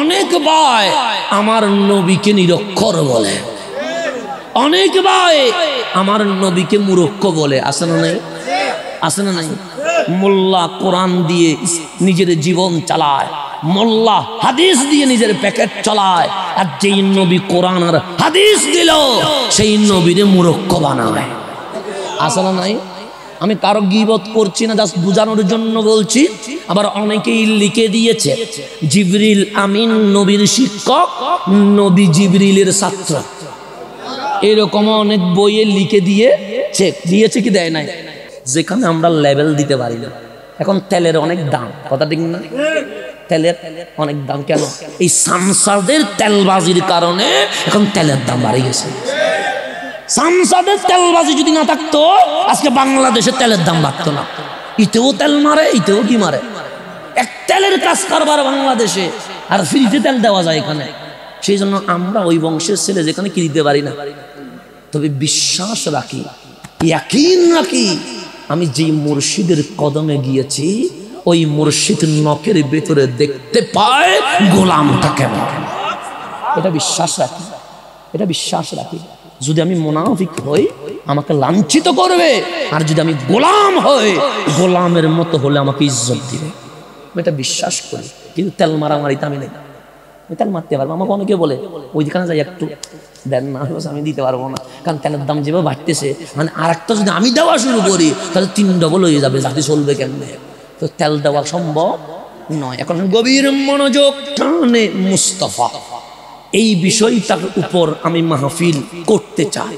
অনেক ভাই আমার নবীকে নিরক্ষর বলে অনেক ভাই আমার নবীকে মুরক্ষ বলে আসে না নাই আসে না নাই মোল্লা কোরআন দিয়ে নিজের জীবন চালায় মোল্লা হাদিস দিয়ে নিজের প্যাকেট চালায় আর যেই নবী কোরআন আর হাদিস দিল সেই নবীরে মুরক্ষ বানায় আসে না নাই আমি কারো গিবত করছি না জাস্ট বোঝানোর জন্য বলছি আবার অনেকেই লিখে দিয়েছে জিবরিল আমিন নবীর শিক্ষক নবী জিবরিলের ছাত্র এরকম অনেক বইয়ে লিখে দিয়েছে দিয়েছে কি দেয় নাই যেখানে আমরা লেভেল দিতে পারি না এখন তেলের অনেক দাম কথা ঠিক না তেলের অনেক দাম কেন এই সামসাদের তেলবাজির কারণে এখন তেলের দাম বাড়ে গেছে সানসাদের তেলবাজি যদি না থাকতো আজকে বাংলাদেশে তেলের দাম বাড়তো না ইতেও তেল মারে ইতেও কি মারে এক তেলের কাজ কারবার বাংলাদেশে আর ফ্রিতে তেল দেওয়া যায় এখানে সেই জন্য আমরা ওই বংশের ছেলে যেখানে কি দিতে পারি না তবে বিশ্বাস রাখি রাখি আমি যে মুর্শিদের কদমে গিয়েছি ওই মুর্শিদ নখের ভেতরে দেখতে পায় গোলামটা কেমন এটা বিশ্বাস রাখি এটা বিশ্বাস রাখি যদি আমি মোনাফিক হই আমাকে লাঞ্ছিত করবে আর যদি আমি গোলাম হই গোলামের মতো হলে আমাকে ইজ্জত দিবে আমি এটা বিশ্বাস করি কিন্তু তেল মারামারিতে আমি নেই আমি তেল মারতে পারবো আমাকে অনেকে বলে ওইখানে যাই একটু দেন না আমি দিতে পারবো না কারণ তেলের দাম যেভাবে বাড়তেছে মানে আর একটা যদি আমি দেওয়া শুরু করি তাহলে তিন ডবল হয়ে যাবে যাতে চলবে কেমনে তো তেল দেওয়া সম্ভব নয় এখন গভীর মনোযোগ টানে মুস্তফা এই বিষয়টার উপর আমি মাহফিল করতে চাই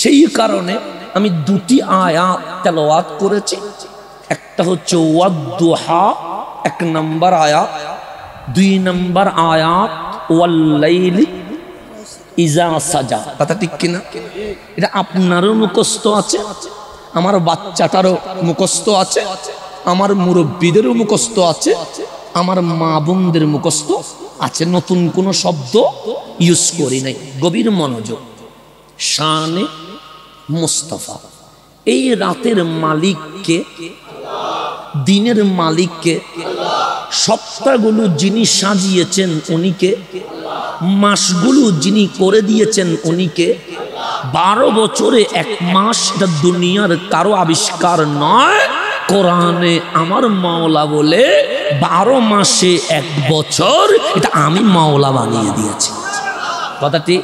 সেই কারণে আমি দুটি আয়াত তেলাওয়াত করেছি একটা হচ্ছে ওয়াদ্দোহা এক নম্বর আয়াত দুই নম্বর আয়াত ওয়াল্লাইলি ইজা সাজা কথা ঠিক কিনা এটা আপনারও মুখস্থ আছে আমার বাচ্চাটারও মুখস্থ আছে আমার মুরব্বীদেরও মুখস্থ আছে আমার মা বোনদের মুখস্থ আছে নতুন কোনো শব্দ ইউজ করি নাই গভীর মনোযোগ শানে মুস্তফা এই রাতের মালিককে দিনের মালিককে সপ্তাহগুলো যিনি সাজিয়েছেন উনিকে মাসগুলো যিনি করে দিয়েছেন উনিকে বারো বছরে এক মাসটা দুনিয়ার কারো আবিষ্কার নয় কোরআনে আমার মাওলা বলে বারো মাসে এক বছর এটা আমি মাওলা বানিয়ে দিয়েছি কথাটি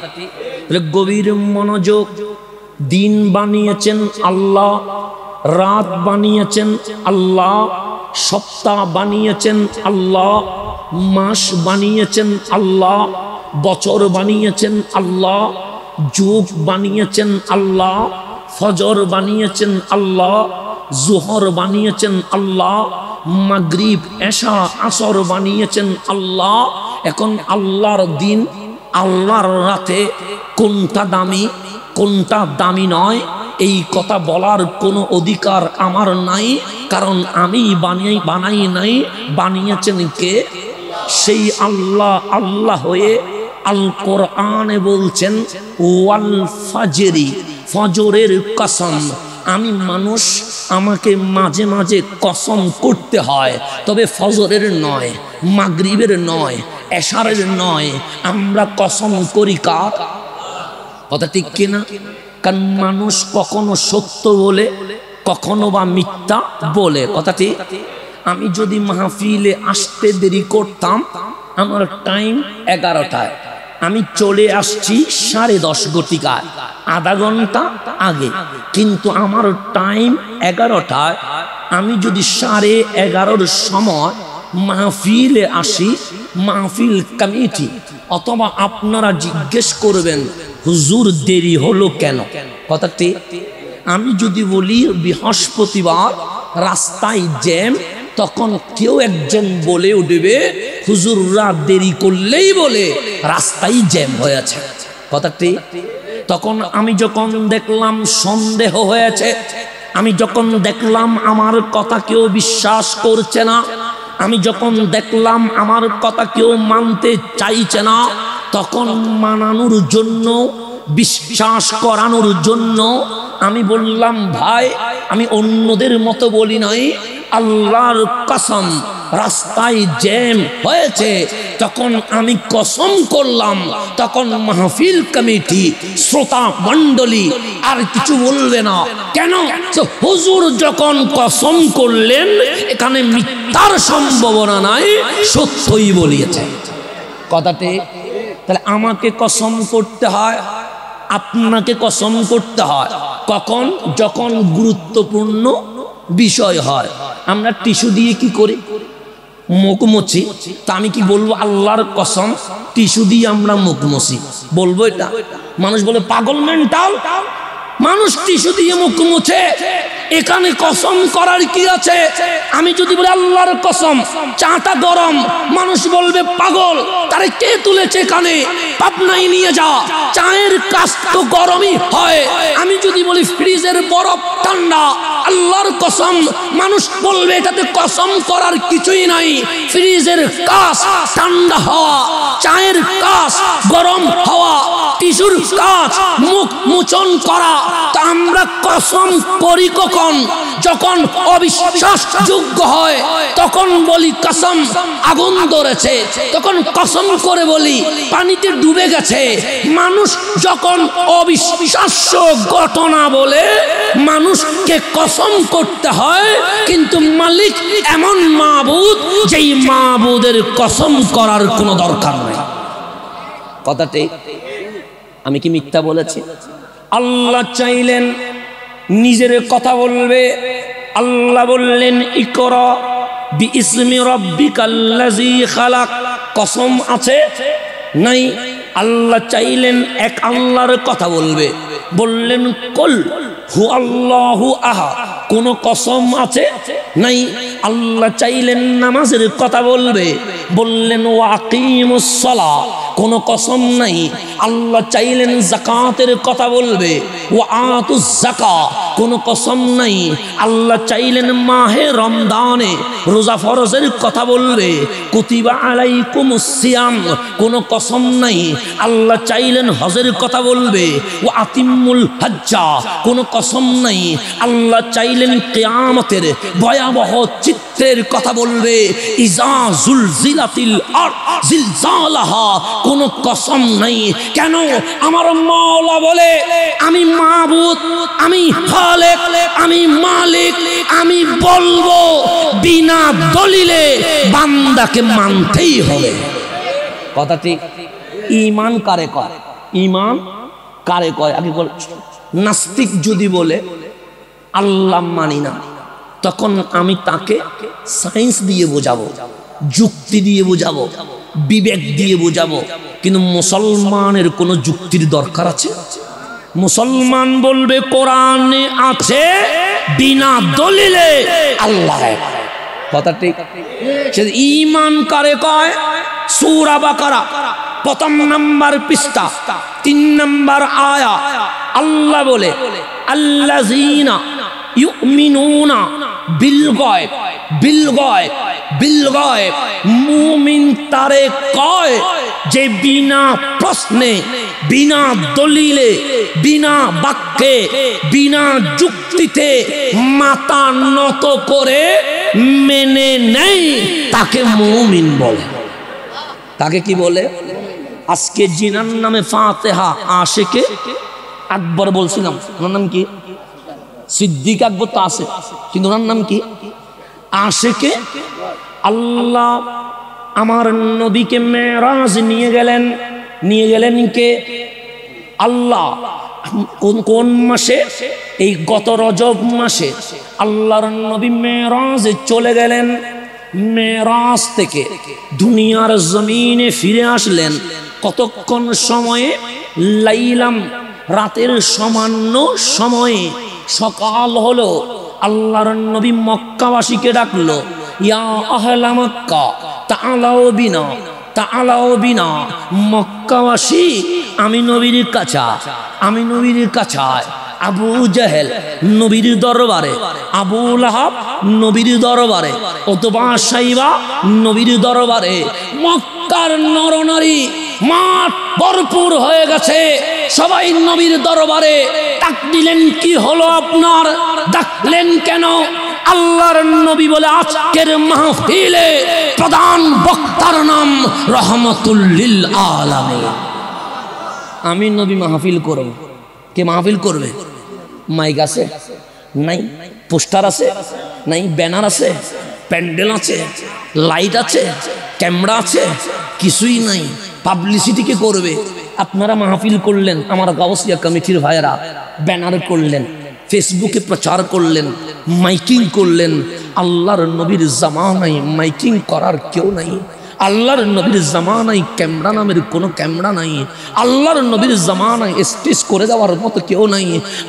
গভীর মনোযোগ দিন বানিয়েছেন আল্লাহ রাত বানিয়েছেন আল্লাহ সপ্তাহ বানিয়েছেন আল্লাহ মাস বানিয়েছেন আল্লাহ বছর বানিয়েছেন আল্লাহ যুগ বানিয়েছেন আল্লাহ ফজর বানিয়েছেন আল্লাহ জোহর বানিয়েছেন আল্লাহ মাগরিব এশা আসর বানিয়েছেন আল্লাহ এখন আল্লাহর দিন আল্লাহর রাতে কোনটা দামি কোনটা দামি নয় এই কথা বলার কোনো অধিকার আমার নাই কারণ আমি বানিয়ে বানাই নাই বানিয়েছেন কে সেই আল্লাহ আল্লাহ হয়ে আল কোরআনে বলছেন ওয়াল ফাজেরি ফজরের কসম আমি মানুষ আমাকে মাঝে মাঝে কসম করতে হয় তবে ফজরের নয় মাগরিবের নয় এশারের নয় আমরা কসম করি কার কথা ঠিক কিনা কারণ মানুষ কখনো সত্য বলে কখনো বা মিথ্যা বলে কথাটি আমি যদি মাহফিলে আসতে দেরি করতাম আমার টাইম এগারোটায় আমি চলে আসছি সাড়ে দশ গতিকায় আধা ঘন্টা আগে কিন্তু আমার টাইম এগারোটায় আমি যদি সাড়ে এগারোর সময় মাহফিলে আসি মাহফিল কমিটি অথবা আপনারা জিজ্ঞেস করবেন হুজুর দেরি হলো কেন কথাটি আমি যদি বলি বৃহস্পতিবার রাস্তায় জ্যাম তখন কেউ একজন বলে উঠবে হুজুররা দেরি করলেই বলে রাস্তাই জ্যাম হয়েছে কথাটি তখন আমি যখন দেখলাম সন্দেহ হয়েছে আমি যখন দেখলাম আমার কথা কেউ বিশ্বাস করছে না আমি যখন দেখলাম আমার কথা কেউ মানতে চাইছে না তখন মানানোর জন্য বিশ্বাস করানোর জন্য আমি বললাম ভাই আমি অন্যদের মতো বলি নাই আল্লাহর কসম রাস্তায় জ্যাম হয়েছে তখন আমি কসম করলাম তখন মাহফিল কমিটি শ্রোতা মণ্ডলী আর কিছু বলবে না কেন হুজুর যখন কসম করলেন এখানে মিথ্যার সম্ভাবনা নাই সত্যই বলিয়েছে কথাতে তাহলে আমাকে কসম করতে হয় আপনাকে কসম করতে হয় কখন যখন গুরুত্বপূর্ণ বিষয় হয় আমরা টিস্যু দিয়ে কি করি মুখ মুছি তা আমি কি বলবো আল্লাহর কসম টিস্যু দিয়ে আমরা মুখ মুছি বলবো এটা মানুষ বলে পাগল মেন্টাল মানুষ টিস্যু দিয়ে মুখ মুছে এখানে কসম করার কি আছে আমি যদি বলি আল্লাহর কসম চাটা গরম মানুষ বলবে পাগল তারে কে তুলেছে এখানে পাবনাই নিয়ে যা চায়ের কাজ তো গরমই হয় আমি যদি বলি ফ্রিজের বরফ ঠান্ডা আল্লাহর কসম মানুষ বলবে এটাতে কসম করার কিছুই নাই ফ্রিজের কাজ ঠান্ডা হওয়া চায়ের কাজ গরম হওয়া টিসুর কাজ মুখ মোচন করা তা আমরা কসম করি কখন তখন যখন যোগ্য হয় তখন বলি কসম আগুন ধরেছে তখন কসম করে বলি পানিতে ডুবে গেছে মানুষ যখন অবিশ্বাস ঘটনা বলে মানুষকে কসম করতে হয় কিন্তু মালিক এমন মাবুদ যেই মাবুদের কসম করার কোনো দরকার নেই কথাটি আমি কি মিথ্যা বলেছি আল্লাহ চাইলেন নিজের কথা বলবে আল্লাহ বললেন ইকর ইসমি রব্বিকাল্লাজি খালাক কসম আছে নাই আল্লাহ চাইলেন এক আল্লাহর কথা বলবে বললেন কল হু আল্লাহু আহা কোন কসম আছে নাই আল্লাহ চাইলেন নামাজের কথা বলবে বললেন ওয়াকিমুসলা কোন কসম নাই আল্লাহ চাইলেন জাকাতের কথা বলবে ও আতু জাকা কোনো কসম নাই আল্লাহ চাইলেন মাহে রমদানে রোজা ফরজের কথা বলবে কুতিবা আলাই কুমুসিয়াম কোনো কসম নাই আল্লাহ চাইলেন হজের কথা বলবে ও আতিমুল হজ্জা কোনো কসম নাই আল্লাহ চাইলেন কেয়ামতের ভয়াবহ চিত্রের কথা বলবে ইজা জুল জিলাতিল আর জিলজালাহা কোনো কসম নাই কেন আমার মাওলা বলে আমি মাহবুদ আমি খালেক আমি মালিক আমি বলবো বিনা দলিলে বান্দাকে মানতেই হবে কথা ঠিক ইমান কারে কয় ইমান কারে কয় আগে নাস্তিক যদি বলে আল্লাহ মানি না তখন আমি তাকে সায়েন্স দিয়ে বোঝাবো যুক্তি দিয়ে বোঝাবো বিবেক দিয়ে বোঝাবো কিন্তু মুসলমানের কোনো যুক্তির দরকার আছে মুসলমান বলবে কোরআনে আছে বিনা দলিলে আল্লাহ কথা ঠিক সে ইমান কারে কয় সুরা বাকারা প্রথম নাম্বার পৃষ্ঠা তিন নাম্বার আয়া আল্লাহ বলে আল্লাহ ইউমিনুনা বিল গয় বিল গয় বিল মুমিন তারে কয় যে বিনা প্রশ্নে বিনা দলিলে বিনা বাক্যে বিনা যুক্তিতে মাতা নত করে মেনে নেই তাকে মুমিন বলে তাকে কি বলে আজকে জিনার নামে ফাতেহা আশেকে আকবর বলছিলাম ওনার নাম কি সিদ্দিক আকবর তো আছে কিন্তু ওনার নাম কি আশেকে আল্লাহ আমার নবীকে মেরাজ নিয়ে গেলেন নিয়ে গেলেন কে আল্লাহ কোন মাসে এই গত রজব মাসে আল্লাহর নবী মেরাজে চলে গেলেন মেরাজ থেকে দুনিয়ার জমিনে ফিরে আসলেন কতক্ষণ সময়ে লাইলাম রাতের সামান্য সময়ে সকাল হলো আল্লাহর নবী মক্কাবাসীকে ডাকলো ইয়া মক্কা আমি নবীর কাছা আমি নবীর কাছায় আবু জাহেল নবীর দরবারে আবু লাহাব নবীর দরবারে অতবা সাইবা নবীর দরবারে মক্কার নরনারী মাঠ ভরপুর হয়ে গেছে সবাই নবীর দরবারে ডাক দিলেন কি হলো আপনার ডাকলেন কেন আল্লাহর নবী বলে আজকের মাহফিলে প্রধান বক্তার নাম রহমতুল্লিল আলামী আমি নবী মাহফিল করব কে মাহফিল করবে মাইক আছে নাই পোস্টার আছে নাই ব্যানার আছে প্যান্ডেল আছে লাইট আছে ক্যামেরা আছে কিছুই নাই পাবলিসিটি কে করবে আপনারা মাহফিল করলেন আমার গাওসিয়া কমিটির ভাইয়েরা ব্যানার করলেন ফেসবুকে প্রচার করলেন মাইকিং করলেন আল্লাহর নবীর জামানায় মাইকিং করার কেউ নাই আল্লাহর নবীর জামানায় ক্যামেরা নামের কোনো ক্যামেরা নাই আল্লাহর নবীর জামানায় স্পেস করে যাওয়ার মতো কেউ নাই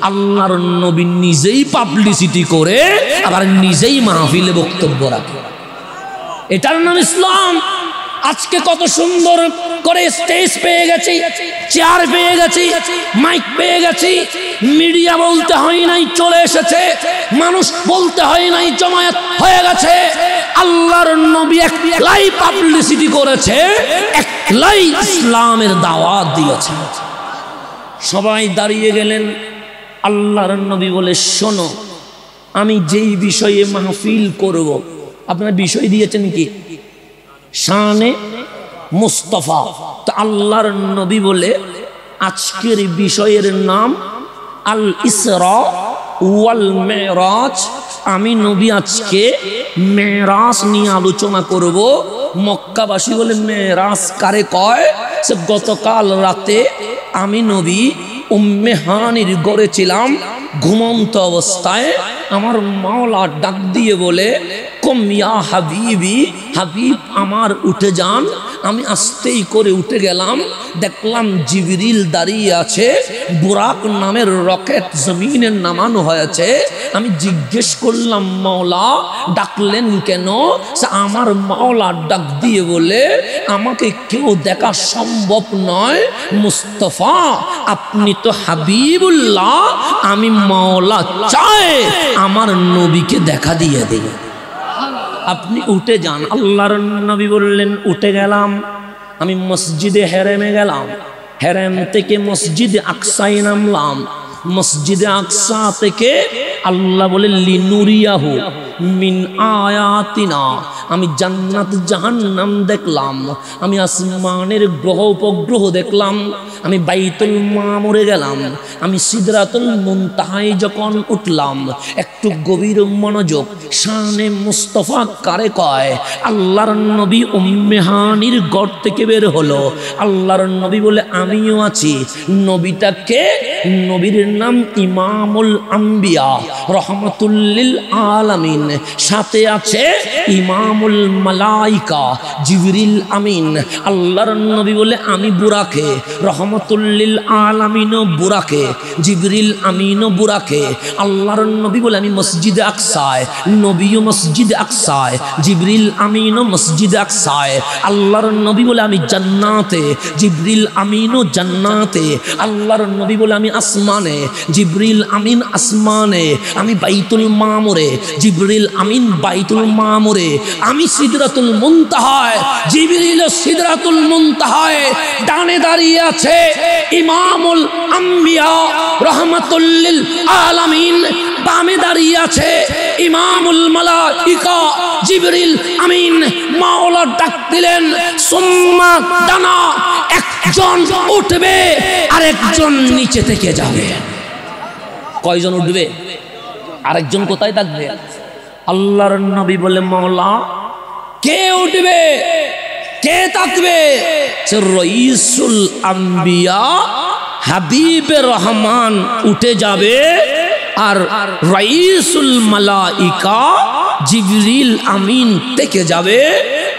আল্লাহর নবী নিজেই পাবলিসিটি করে আবার নিজেই মাহফিলে বক্তব্য রাখে এটার নাম ইসলাম আজকে কত সুন্দর করে স্টেজ পেয়ে গেছি চেয়ার পেয়ে গেছি মাইক পেয়ে গেছি মিডিয়া বলতে হয় নাই চলে এসেছে মানুষ বলতে হয় নাই জমায়েত হয়ে গেছে আল্লাহর নবী একলাই পাবলিসিটি করেছে একলাই ইসলামের দাওয়াত দিয়েছে সবাই দাঁড়িয়ে গেলেন আল্লাহর নবী বলে শোনো আমি যেই বিষয়ে মাহফিল করব আপনার বিষয় দিয়েছেন কি শানে মুস্তফা তো আল্লাহর নবী বলে আজকের বিষয়ের নাম আল ইসরা ওয়াল মেরাজ আমি নবী আজকে মেরাজ নিয়ে আলোচনা করব মক্কাবাসী বলে মেরাজ কারে কয় সে গতকাল রাতে আমি নবী উম্মেহানির গড়েছিলাম ছিলাম ঘুমন্ত অবস্থায় আমার মাওলা ডাক দিয়ে বলে কমিয়া হাবিবি হাবিব আমার উঠে যান আমি আস্তেই করে উঠে গেলাম দেখলাম জিবিরিল দাঁড়িয়ে আছে বুরাক নামের রকেট জমিনে নামানো হয়েছে আমি জিজ্ঞেস করলাম মাওলা ডাকলেন কেন আমার মাওলা ডাক দিয়ে বলে আমাকে কেউ দেখা সম্ভব নয় মুস্তফা আপনি তো হাবিবুল্লাহ আমি মাওলা চাই আমার নবীকে দেখা দিয়ে দিই আপনি উঠে যান আল্লাহর নবী বললেন উঠে গেলাম আমি মসজিদে হেরেমে গেলাম হেরেম থেকে মসজিদে আকসাই নামলাম মসজিদে আকসা থেকে আল্লাহ বলে হোক মিন আয়াতিনা আমি জান্নাত জাহান্নাম দেখলাম আমি আসমানের গ্রহ উপগ্রহ দেখলাম আমি বাইতুল মরে গেলাম আমি সিদরাতুল মুনতাহায় যখন উঠলাম একটু গভীর মনোযোগ শানে মুস্তফা কারে কয় আল্লাহর নবী উম্মেহানির গড় থেকে বের হলো আল্লাহর নবী বলে আমিও আছি নবীটা কে নবীর নাম ইমামুল আম্বিয়া রহমতুল্লিল আলামিন আমিন সাথে আছে ইমামুল মালাইকা জিবরিল আমিন আল্লাহর নবী বলে আমি বুরাকে রহমতুল্লিল জিবরিল আমিনও আল্লাহর নবী বলে আমি মসজিদ আকসায় নবীও মসজিদ আকসায় জিবরিল আমিনও মসজিদ আকসায় আল্লাহর নবী বলে আমি জান্নাতে জিবরিল আমিনও জান্নাতে আল্লাহর নবী বলে আমি আসমানে জিবরিল আমিন আসমানে আমি বাইতুল মামরে জিবরিল জিবরিল আমিন বাইতুল মামুরে আমি সিদরাতুল মুনতাহায় জিবরিল সিদরাতুল মুনতাহায় ডানে দাঁড়িয়ে আছে ইমামুল আম্বিয়া লিল আলামিন বামে দাঁড়িয়ে আছে ইমামুল মালাইকা জিবরিল আমিন মাওলা ডাক দিলেন সুম্মা দানা একজন উঠবে আরেকজন নিচে থেকে যাবে কয়জন উঠবে আরেকজন কোথায় থাকবে আল্লাহর নবী বলে মাওলা কে উঠবে কে তাকবে রইসুল আম্বিয়া হাবিবে রহমান উঠে যাবে আর রাইসুল মালাইকা জিবরিল আমিন থেকে যাবে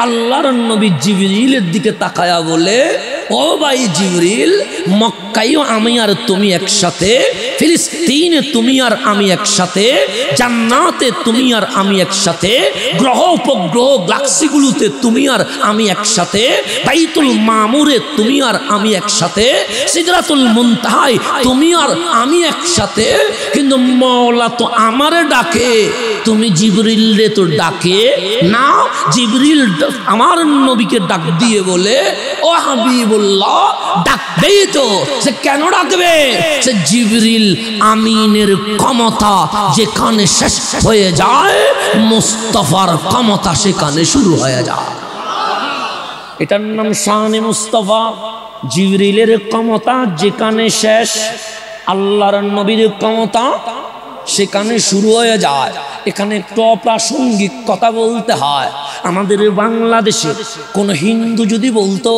আল্লাহর নবী জিবরিলের দিকে তাকায়া বলে ও ভাই জিবরিল মক্কাইও আমি আর তুমি একসাথে ফিলিস্তিনে তুমি আর আমি একসাথে জান্নাতে তুমি আর আমি একসাথে গ্রহ উপগ্রহ গ্লাক্সিগুলোতে তুমি আর আমি একসাথে বাইতুল মামুরে তুমি আর আমি একসাথে সিদরাতুল মুনতাহাই তুমি আর আমি একসাথে কিন্তু মওলা তো আমারে ডাকে তুমি জিবরিল রে তো ডাকে না জিবরিল আমার নবীকে ডাক দিয়ে বলে ও হাবিবুল্লাহ ডাকবেই তো সে কেন ডাকবে সে জিবরিল আমিনের ক্ষমতা যেখানে শেষ হয়ে যায় মুস্তফার ক্ষমতা সেখানে শুরু হয়ে যায় এটার নাম শাহানে মুস্তফা জিবরিলের ক্ষমতা যেখানে শেষ আল্লাহর নবীর ক্ষমতা সেখানে শুরু হয়ে যায় এখানে একটু অপ্রাসঙ্গিক কথা বলতে হয় আমাদের বাংলাদেশে কোন হিন্দু যদি বলতো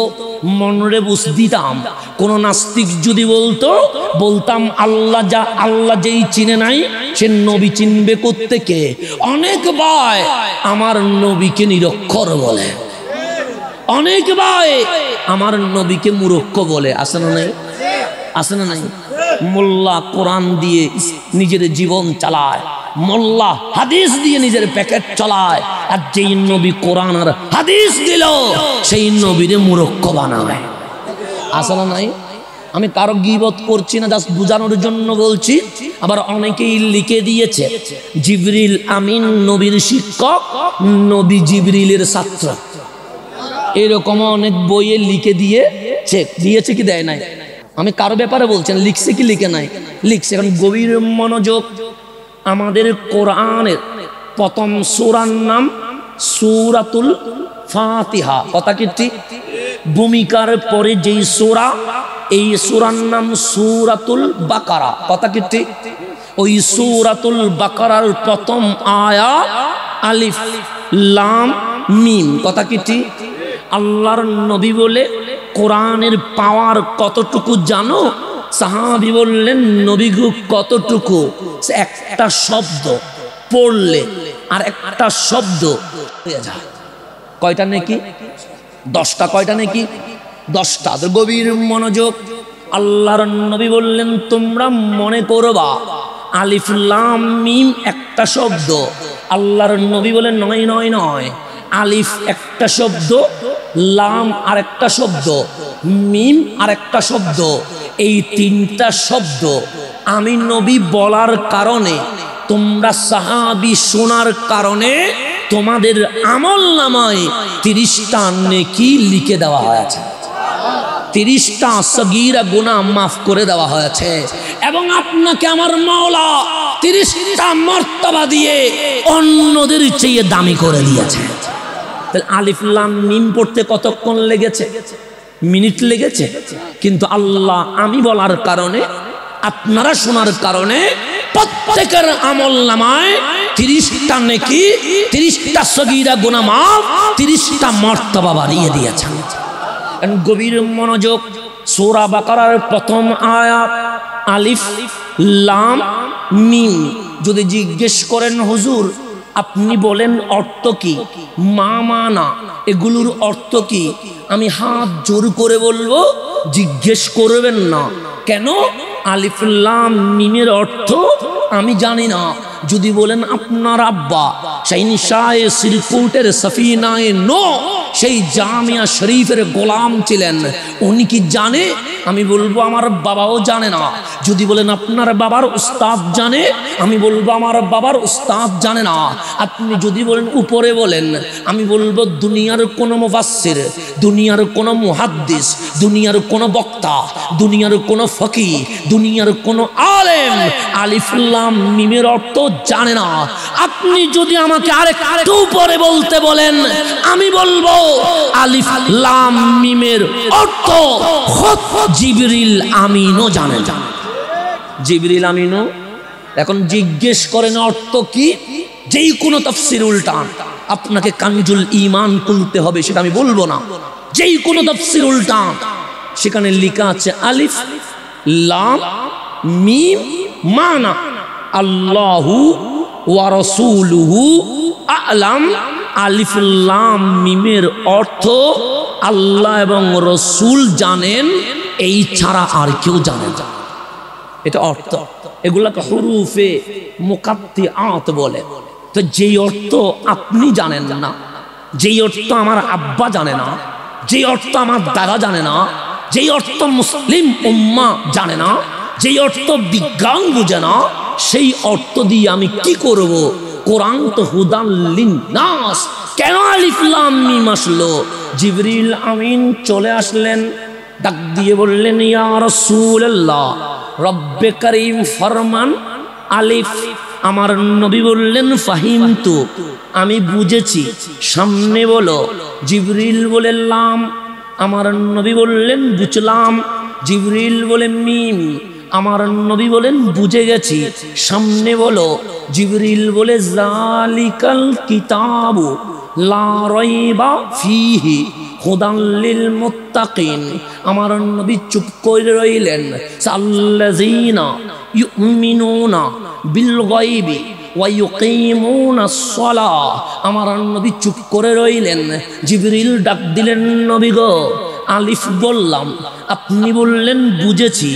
মনরে বুঝ দিতাম কোন নাস্তিক যদি বলতো বলতাম আল্লাহ যা আল্লাহ যেই চিনে নাই সে নবী চিনবে করতেকে অনেক ভাই আমার নবীকে নিরক্ষর বলে অনেক ভাই আমার নবীকে মুরক্ষ বলে আসে না নাই আসে না নাই মোল্লা কোরআন দিয়ে নিজের জীবন চালায় মোল্লা হাদিস দিয়ে নিজের প্যাকেট চালায় আর যেই নবী কোরআন আর হাদিস দিল সেই নবীরে মুরক্ষ বানায় আসলে নাই আমি কারো গিবত করছি না জাস্ট বোঝানোর জন্য বলছি আবার অনেকেই লিখে দিয়েছে জিবরিল আমিন নবীর শিক্ষক নবী জিবরিলের ছাত্র এরকম অনেক বইয়ে লিখে দিয়েছে দিয়েছে কি দেয় নাই আমি কারো ব্যাপারে বলছেন লিখছে কি লিখে নাই লিখছে এখন গভীর মনোযোগ আমাদের কোরআনের প্রথম সুরার নাম সুরাতুল ফাতিহা কথা কীর্তি ভূমিকার পরে যেই সুরা এই সুরার নাম সুরাতুল বাকারা কথা কীর্তি ওই সুরাতুল বাকারার প্রথম আয়া আলিফ লাম মিম কথা কীর্তি আল্লাহর নবী বলে কোরআনের পাওয়ার কতটুকু জানো সাহাবি বললেন নবীগু কতটুকু একটা শব্দ পড়লে আর একটা শব্দ কয়টা নাকি দশটা কয়টা নাকি দশটা গভীর মনোযোগ আল্লাহর নবী বললেন তোমরা মনে করবা আলিফুল্লাহ মিম একটা শব্দ আল্লাহর নবী বলেন নয় নয় নয় আলিফ একটা শব্দ লাম আরেকটা শব্দ মিম আর একটা শব্দ এই তিনটা শব্দ আমি নবী বলার কারণে তোমরা সাহাবি শোনার কারণে তোমাদের আমল নামায় তিরিশটা নেকি লিখে দেওয়া হয়েছে তিরিশটা সগিরা গুণা মাফ করে দেওয়া হয়েছে এবং আপনাকে আমার মাওলা তিরিশটা মর্তবা দিয়ে অন্যদের চেয়ে দামি করে দিয়েছে তাহলে আলিফুল্লাম মিম পড়তে কতক্ষণ লেগেছে মিনিট লেগেছে কিন্তু আল্লাহ আমি বলার কারণে আপনারা শোনার কারণে প্রত্যেকের আমল নামায় তিরিশটা নেকি তিরিশটা সগিরা গুণামাপ তিরিশটা মর্তবা বাড়িয়ে দিয়েছেন গভীর মনোযোগ সোরা বাকার প্রথম আয়াত আলিফ লাম মিম যদি জিজ্ঞেস করেন হুজুর আপনি বলেন অর্থ কি মা মা না এগুলোর অর্থ কি আমি হাত জোর করে বলবো জিজ্ঞেস করবেন না কেন আলিফুল্লাম মিমের অর্থ আমি জানি না যদি বলেন আপনার আব্বা শাহিনশায় সিলকুটের সফিনায় নো সেই জামিয়া শরীফের গোলাম ছিলেন উনি কি জানে আমি বলবো আমার বাবাও জানে না যদি বলেন আপনার বাবার উস্তাদ জানে আমি বলবো আমার বাবার উস্তাদ জানে না আপনি যদি বলেন উপরে বলেন আমি বলবো দুনিয়ার কোনো মুবাসির দুনিয়ার কোনো মুহাদ্দিস দুনিয়ার কোনো বক্তা দুনিয়ার কোনো ফকি দুনিয়ার কোনো আলেম আলিফুল্লাম মিমের অর্থ জানে না আপনি যদি আমাকে আরেক আরেকটু পরে বলতে বলেন আমি বলবো আলিফ লাম মিমের অর্থ জিবরিল আমিনও জানে জানে জিবরিল আমিনও এখন জিজ্ঞেস করেন অর্থ কি যেই কোনো তফসির উল্টান আপনাকে কাঞ্জুল ইমান খুলতে হবে সেটা আমি বলবো না যেই কোনো তফসির উল্টান সেখানে লেখা আছে আলিফ লাম মিম মানা আল্লাহু ওয়া ওয়ারসুলহু আলাম আলিফুল্লাম মিমের অর্থ আল্লাহ এবং রসুল জানেন এই ছাড়া আর কেউ জানে না এটা অর্থ এগুলাকে হরুফে মোকাত্তি আঁত বলে তো যেই অর্থ আপনি জানেন না যেই অর্থ আমার আব্বা জানে না যেই অর্থ আমার দাদা জানে না যেই অর্থ মুসলিম উম্মা জানে না যেই অর্থ বিজ্ঞান বুঝে না সেই অর্থ দিয়ে আমি কি করব নাস কেন মিম আসলো আমিন চলে আসলেন ডাক দিয়ে বললেন ইয়া ফরমান আলিফ আমার নবী বললেন ফাহিম আমি বুঝেছি সামনে বলো জিবরিল বলে আমার নবী বললেন বুঝলাম জিবরিল বলে মিম আমার নবী বলেন বুঝে গেছি সামনে বলো জিবরিল বলে জালিকাল কিতাব কিতাবু লারইবা ফিহি হুদাল্লিল মুত্তাকিন আমার নবী চুপ করে রইলেন সাল্লাযিনা ইউমিনুনা বিল গায়বি আমার নবী চুপ করে রইলেন জিবরিল ডাক দিলেন নবী গো আলিফ বললাম আপনি বললেন বুঝেছি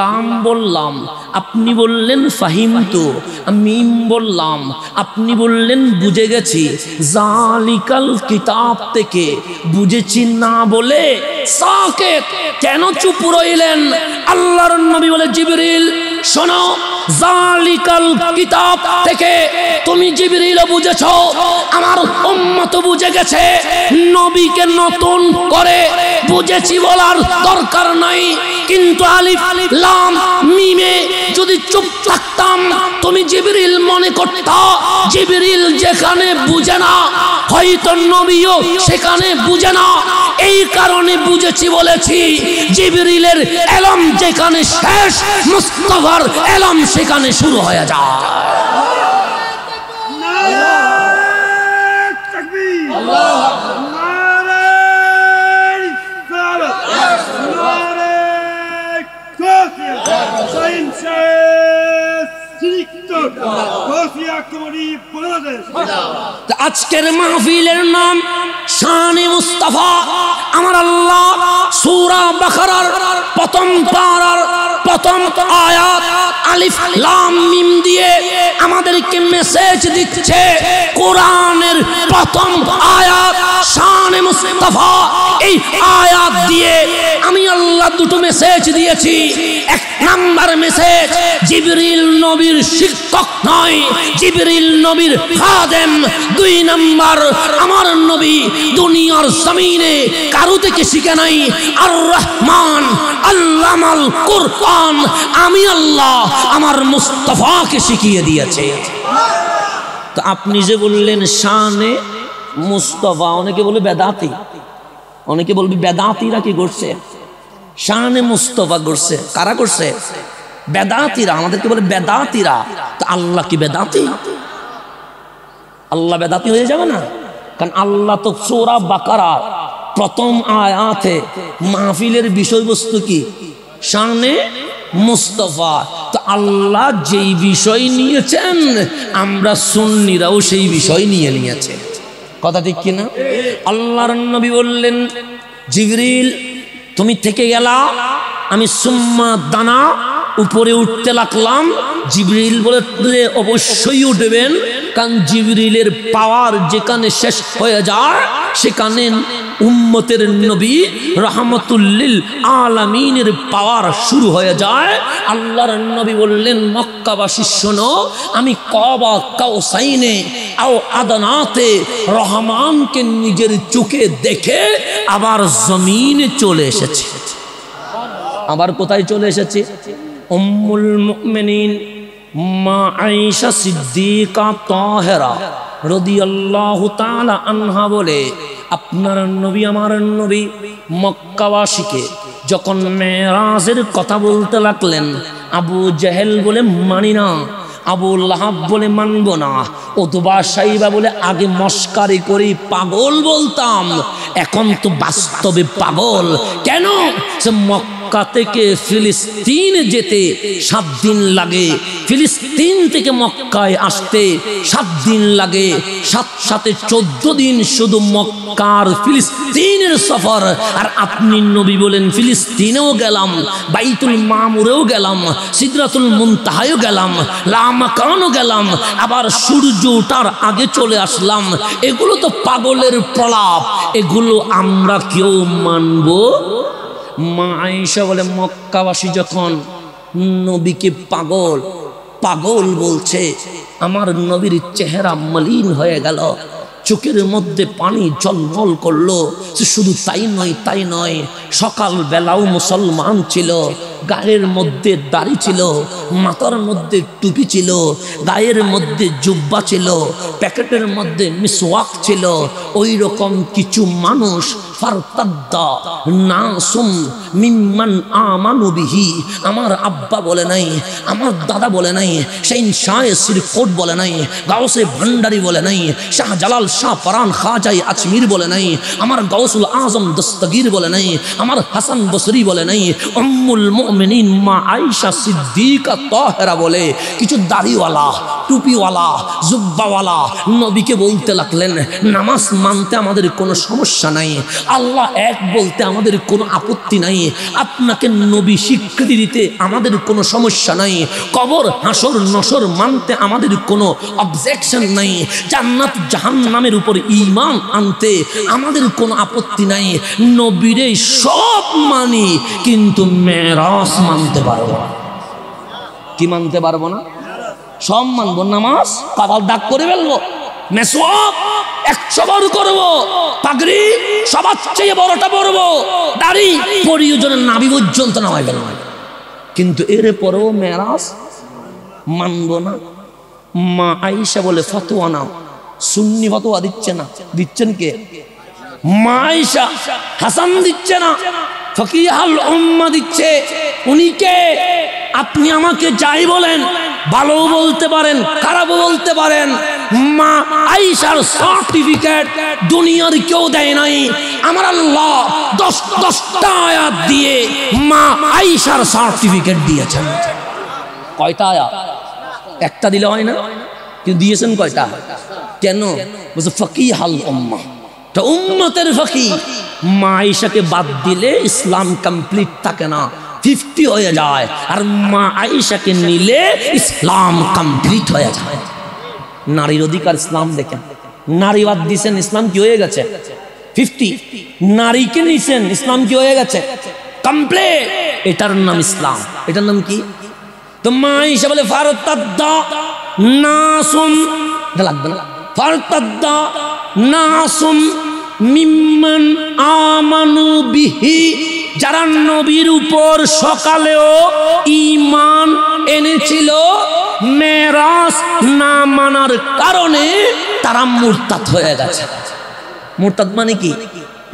লাম বললাম আপনি বললেন ফাহিম তো মিম বললাম আপনি বললেন বুঝে গেছি জালিকাল কিতাব থেকে বুঝেছি না বলে কেন চুপ রইলেন আল্লাহর নবী বলে জিবরিল শোনো জালিকাল কিতাব থেকে তুমি জিবরিল বুঝেছো আমার উম্মত বুঝে গেছে নবীকে নতুন করে বুঝেছি বলার দরকার নাই কিন্তু আলিফ লাম মিমে যদি চুপ থাকতাম তুমি জিবরিল মনে করতা জিবরিল যেখানে বুঝে না হয়তো নবীও সেখানে বুঝে না এই কারণে বুঝেছি বলেছি জিবরিলের এলম যেখানে শেষ মুস্তফার এলম সেখানে শুরু হয়ে যায় আল্লাহ আজকের মাহফিলের নাম শানি মুস্তাফা আমার আল্লাহ সুরা বাকারার প্রথম পাড়ার প্রথম আয়াত আলিফ লাম মিম দিয়ে আমাদেরকে মেসেজ দিচ্ছে কোরআনের প্রথম আয়াত শান মুস্তাফা এই আয়াত দিয়ে আমি আল্লাহ দুটো মেসেজ দিয়েছি এক নাম্বার মেসেজ জিবরিল নবীর শিক্ষক নয় জিবরিল নবীর খাদেম দুই নাম্বার আমার নবী দুনিয়ার জমিনে কারো থেকে শিখে নাই আর রহমান আল্লামাল আমি আল্লাহ আমার মুস্তফাকে শিখিয়ে দিয়েছে তো আপনি যে বললেন শানে মুস্তফা অনেকে বলে বেদাতি অনেকে বলবে বেদাতিরা কি করছে শানে মুস্তফা করছে কারা করছে বেদাতিরা আমাদেরকে বলে বেদাতিরা তো আল্লাহ কি বেদাতি আল্লাহ বেদাতি হয়ে যাবে না কারণ আল্লাহ তো চোরা বাকারা প্রথম আয়াতে মাহফিলের বিষয়বস্তু কি শানে মুস্তফা তো আল্লাহ যেই বিষয় নিয়েছেন আমরা সুন্নিরাও সেই বিষয় নিয়ে নিয়েছে কথা ঠিক কিনা আল্লাহর নবী বললেন জিগরিল তুমি থেকে গেলা আমি সুম্মা দানা উপরে উঠতে লাগলাম জিবরিল বলে অবশ্যই উঠবেন কারণ জিবরিলের পাওয়ার যেখানে শেষ হয়ে যায় সেখানে উম্মতের নবী রহমতুল্লিল আলামিনের পাওয়ার শুরু হয়ে যায় আল্লাহর নবী বললেন মক্কাবাসী শোনো আমি কবা সাইনে আও আদানাতে রহমানকে নিজের চোখে দেখে আবার জমিনে চলে এসেছে আবার কোথায় চলে এসেছে উম্মুল মুকমেনিন মা আয়েশা সিদ্দিকা তাহেরা রদিয়াল্লাহু তাআলা আনহা বলে আপনার নবী আমার নবী মক্কাবাসীকে যখন মেরাজের কথা বলতে লাগলেন আবু জাহেল বলে মানি না আবু লাহাব বলে মানব না অথবা সাইবা বলে আগে মস্কারি করি পাগল বলতাম এখন তো বাস্তবে পাগল কেন সে মক্কা মক্কা থেকে ফিলিস্তিন যেতে সাত দিন লাগে ফিলিস্তিন থেকে মক্কায় আসতে সাত দিন লাগে সাত সাথে চোদ্দ দিন শুধু মক্কার ফিলিস্তিনের সফর আর আপনি নবী বলেন ফিলিস্তিনেও গেলাম বাইতুল মামুরেও গেলাম সিদ্রাতুল মুনতাহায়ও গেলাম লামাকানও গেলাম আবার সূর্য ওঠার আগে চলে আসলাম এগুলো তো পাগলের প্রলাপ এগুলো আমরা কেউ মানবো মা আয়েশা বলে মক্কাবাসী যখন নবীকে পাগল পাগল বলছে আমার নবীর চেহারা মলিন হয়ে গেল চোখের মধ্যে পানি জলমল করলো শুধু তাই নয় তাই নয় সকাল বেলাও মুসলমান ছিল গায়ের মধ্যে দাড়ি ছিল মাথার মধ্যে টুপি ছিল গায়ের মধ্যে জুব্বা ছিল প্যাকেটের মধ্যে মিসওয়াক ছিল ওই রকম কিছু মানুষ না আমার আব্বা বলে নাই আমার দাদা বলে নাই সেই শাহ সিরকোট বলে নাই গাউসে ভান্ডারি বলে নাই শাহ জালাল শাহ ফরান খাজাই আজমির বলে নাই আমার গাউসুল আজম দস্তগীর বলে নাই আমার হাসান বসরি বলে নাই অম্মুল মো মোমেনিন মা আইসা সিদ্দিকা তহেরা বলে কিছু দাড়িওয়ালা টুপিওয়ালা জুব্বাওয়ালা নবীকে বলতে লাগলেন নামাজ মানতে আমাদের কোনো সমস্যা নাই আল্লাহ এক বলতে আমাদের কোনো আপত্তি নাই আপনাকে নবী স্বীকৃতি দিতে আমাদের কোনো সমস্যা নাই কবর হাসর নসর মানতে আমাদের কোনো অবজেকশন নাই জান্নাত জাহান নামের উপর ইমান আনতে আমাদের কোনো আপত্তি নাই নবীরে সব মানি কিন্তু মেরা নামাজ মানতে পারবো না কি মানতে পারবো না সব মানবো নামাজ কাবাল দাগ করে ফেলবো একশো করবো সবার চেয়ে দাড়ি নাবি কিন্তু এর না বলে সুন্নি ফতোয়া দিচ্ছে না দিচ্ছেন কে মা হাসান দিচ্ছে না ফকিহাল উম্মা দিচ্ছে উনিকে আপনি আমাকে যাই বলেন ভালো বলতে পারেন খারাপও বলতে পারেন মা আইসার সার্টিফিকেট দুনিয়ার কেউ দেয় নাই আমার আল্লাহ দশ দশটা আয়াত দিয়ে মা আইসার সার্টিফিকেট দিয়েছেন কয়টা আয়াত একটা দিলে হয় না কিন্তু দিয়েছেন কয়টা কেন বলছে ফকিহাল উম্মা তো উম্মতের ফাঁকি মা আইসাকে বাদ দিলে ইসলাম কমপ্লিট থাকে না ফিফটি হয়ে যায় আর মা আইসাকে নিলে ইসলাম কমপ্লিট হয়ে যায় নারীর অধিকার ইসলাম দেখেন নারীবাদ বাদ ইসলাম কি হয়ে গেছে ফিফটি নারীকে নিছেন ইসলাম কি হয়ে গেছে কমপ্লিট এটার নাম ইসলাম এটার নাম কি তো মা আইসা বলে ফারত না লাগবে না ফারত নাসুম মিম্মান আমানু বিহি যারা নবীর উপর সকালেও ইমান এনেছিল মেরাজ না মানার কারণে তারা মুরতাদ হয়ে গেছে মুরতাদ মানে কি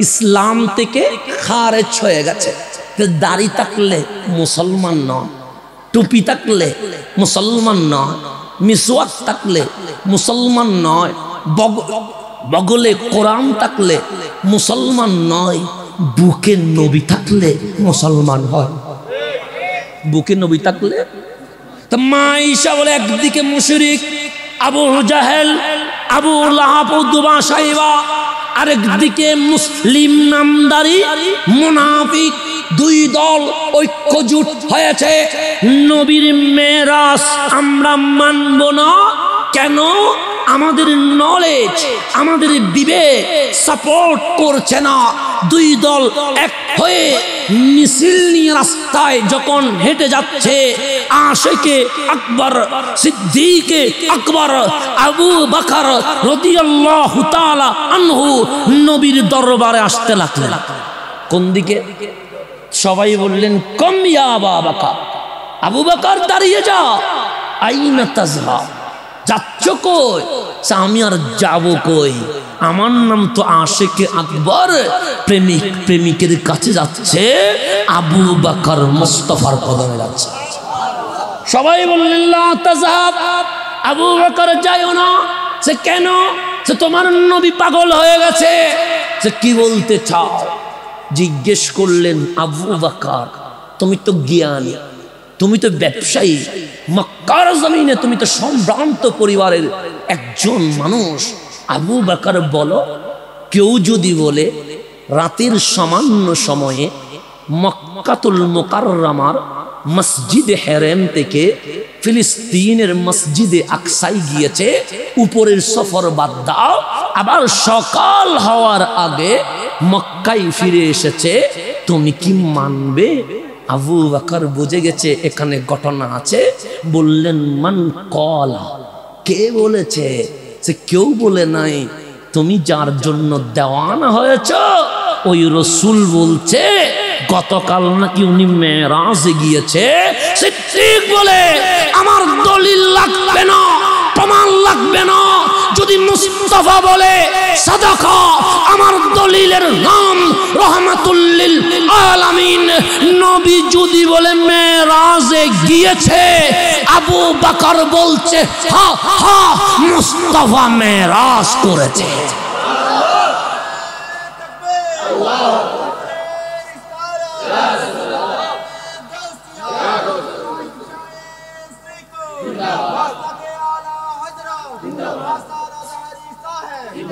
ইসলাম থেকে খারেজ হয়ে গেছে দাড়ি থাকলে মুসলমান নয় টুপি থাকলে মুসলমান নয় মিসওয়াক থাকলে মুসলমান নয় বগ বগলে কোরআন থাকলে মুসলমান নয় বুকে নবী থাকলে মুসলমান হয় বুকে নবী থাকলে তো মা ঈশা বলে একদিকে মুশরিক আবু জাহেল আবু লাহাবুদুবা দুবা সাহেবা আরেকদিকে মুসলিম নামদারি মুনাফিক দুই দল ঐক্যজুট হয়েছে নবীর মেরাজ আমরা মানব না কেন আমাদের নলেজ আমাদের বিবেক সাপোর্ট করছে না দুই দল এক হয়ে মিছিল নিয়ে রাস্তায় যখন হেঁটে যাচ্ছে আশেকে আকবর সিদ্দিকে আকবর আবু বাকর রদিয়াল্লাহ হুতালা আনহু নবীর দরবারে আসতে লাগলেন কোন দিকে সবাই বললেন কমিয়া বাবা বাকা আবু বাকর দাঁড়িয়ে যা আইনা তাজহা চাচ্ছ কই আমি আর যাব কই আমার নাম তো আশেকে আকবর প্রেমিক প্রেমিকের কাছে যাচ্ছে আবু বাকর মুস্তফার কদমে যাচ্ছে সবাই বললেন আবু বাকর যাইও না সে কেন সে তোমার নবী পাগল হয়ে গেছে সে কি বলতে চাও জিজ্ঞেস করলেন আবু বাকর তুমি তো জ্ঞানী তুমি তো ব্যবসায়ী মক্কার জমিনে তুমি তো সম্ভ্রান্ত পরিবারের একজন মানুষ আবু বাকার বলো কেউ যদি বলে রাতের সামান্য সময়ে মক্কাতুল মোকাররামার মসজিদে হেরেম থেকে ফিলিস্তিনের মসজিদে আকসাই গিয়েছে উপরের সফর বাদ দাও আবার সকাল হওয়ার আগে মক্কাই ফিরে এসেছে তুমি কি মানবে আবু বাকর বুঝে গেছে এখানে ঘটনা আছে বললেন মান কলা কে বলেছে সে কেউ বলে নাই তুমি যার জন্য দেওয়ান হয়েছ ওই রসুল বলছে গতকাল নাকি উনি মেয়েরাজে গিয়েছে সে ঠিক বলে আমার দলিল লাগবে না প্রমাণ লাগবে না যদি মুস্তফা বলে সাদাকা আমার দলিলের নাম রহমাতুল্লিল আলামিন নবী যদি বলে মেয়ে গিয়েছে আবু বাকর বলছে হা হা মুস্তফা মেয়ে করেছে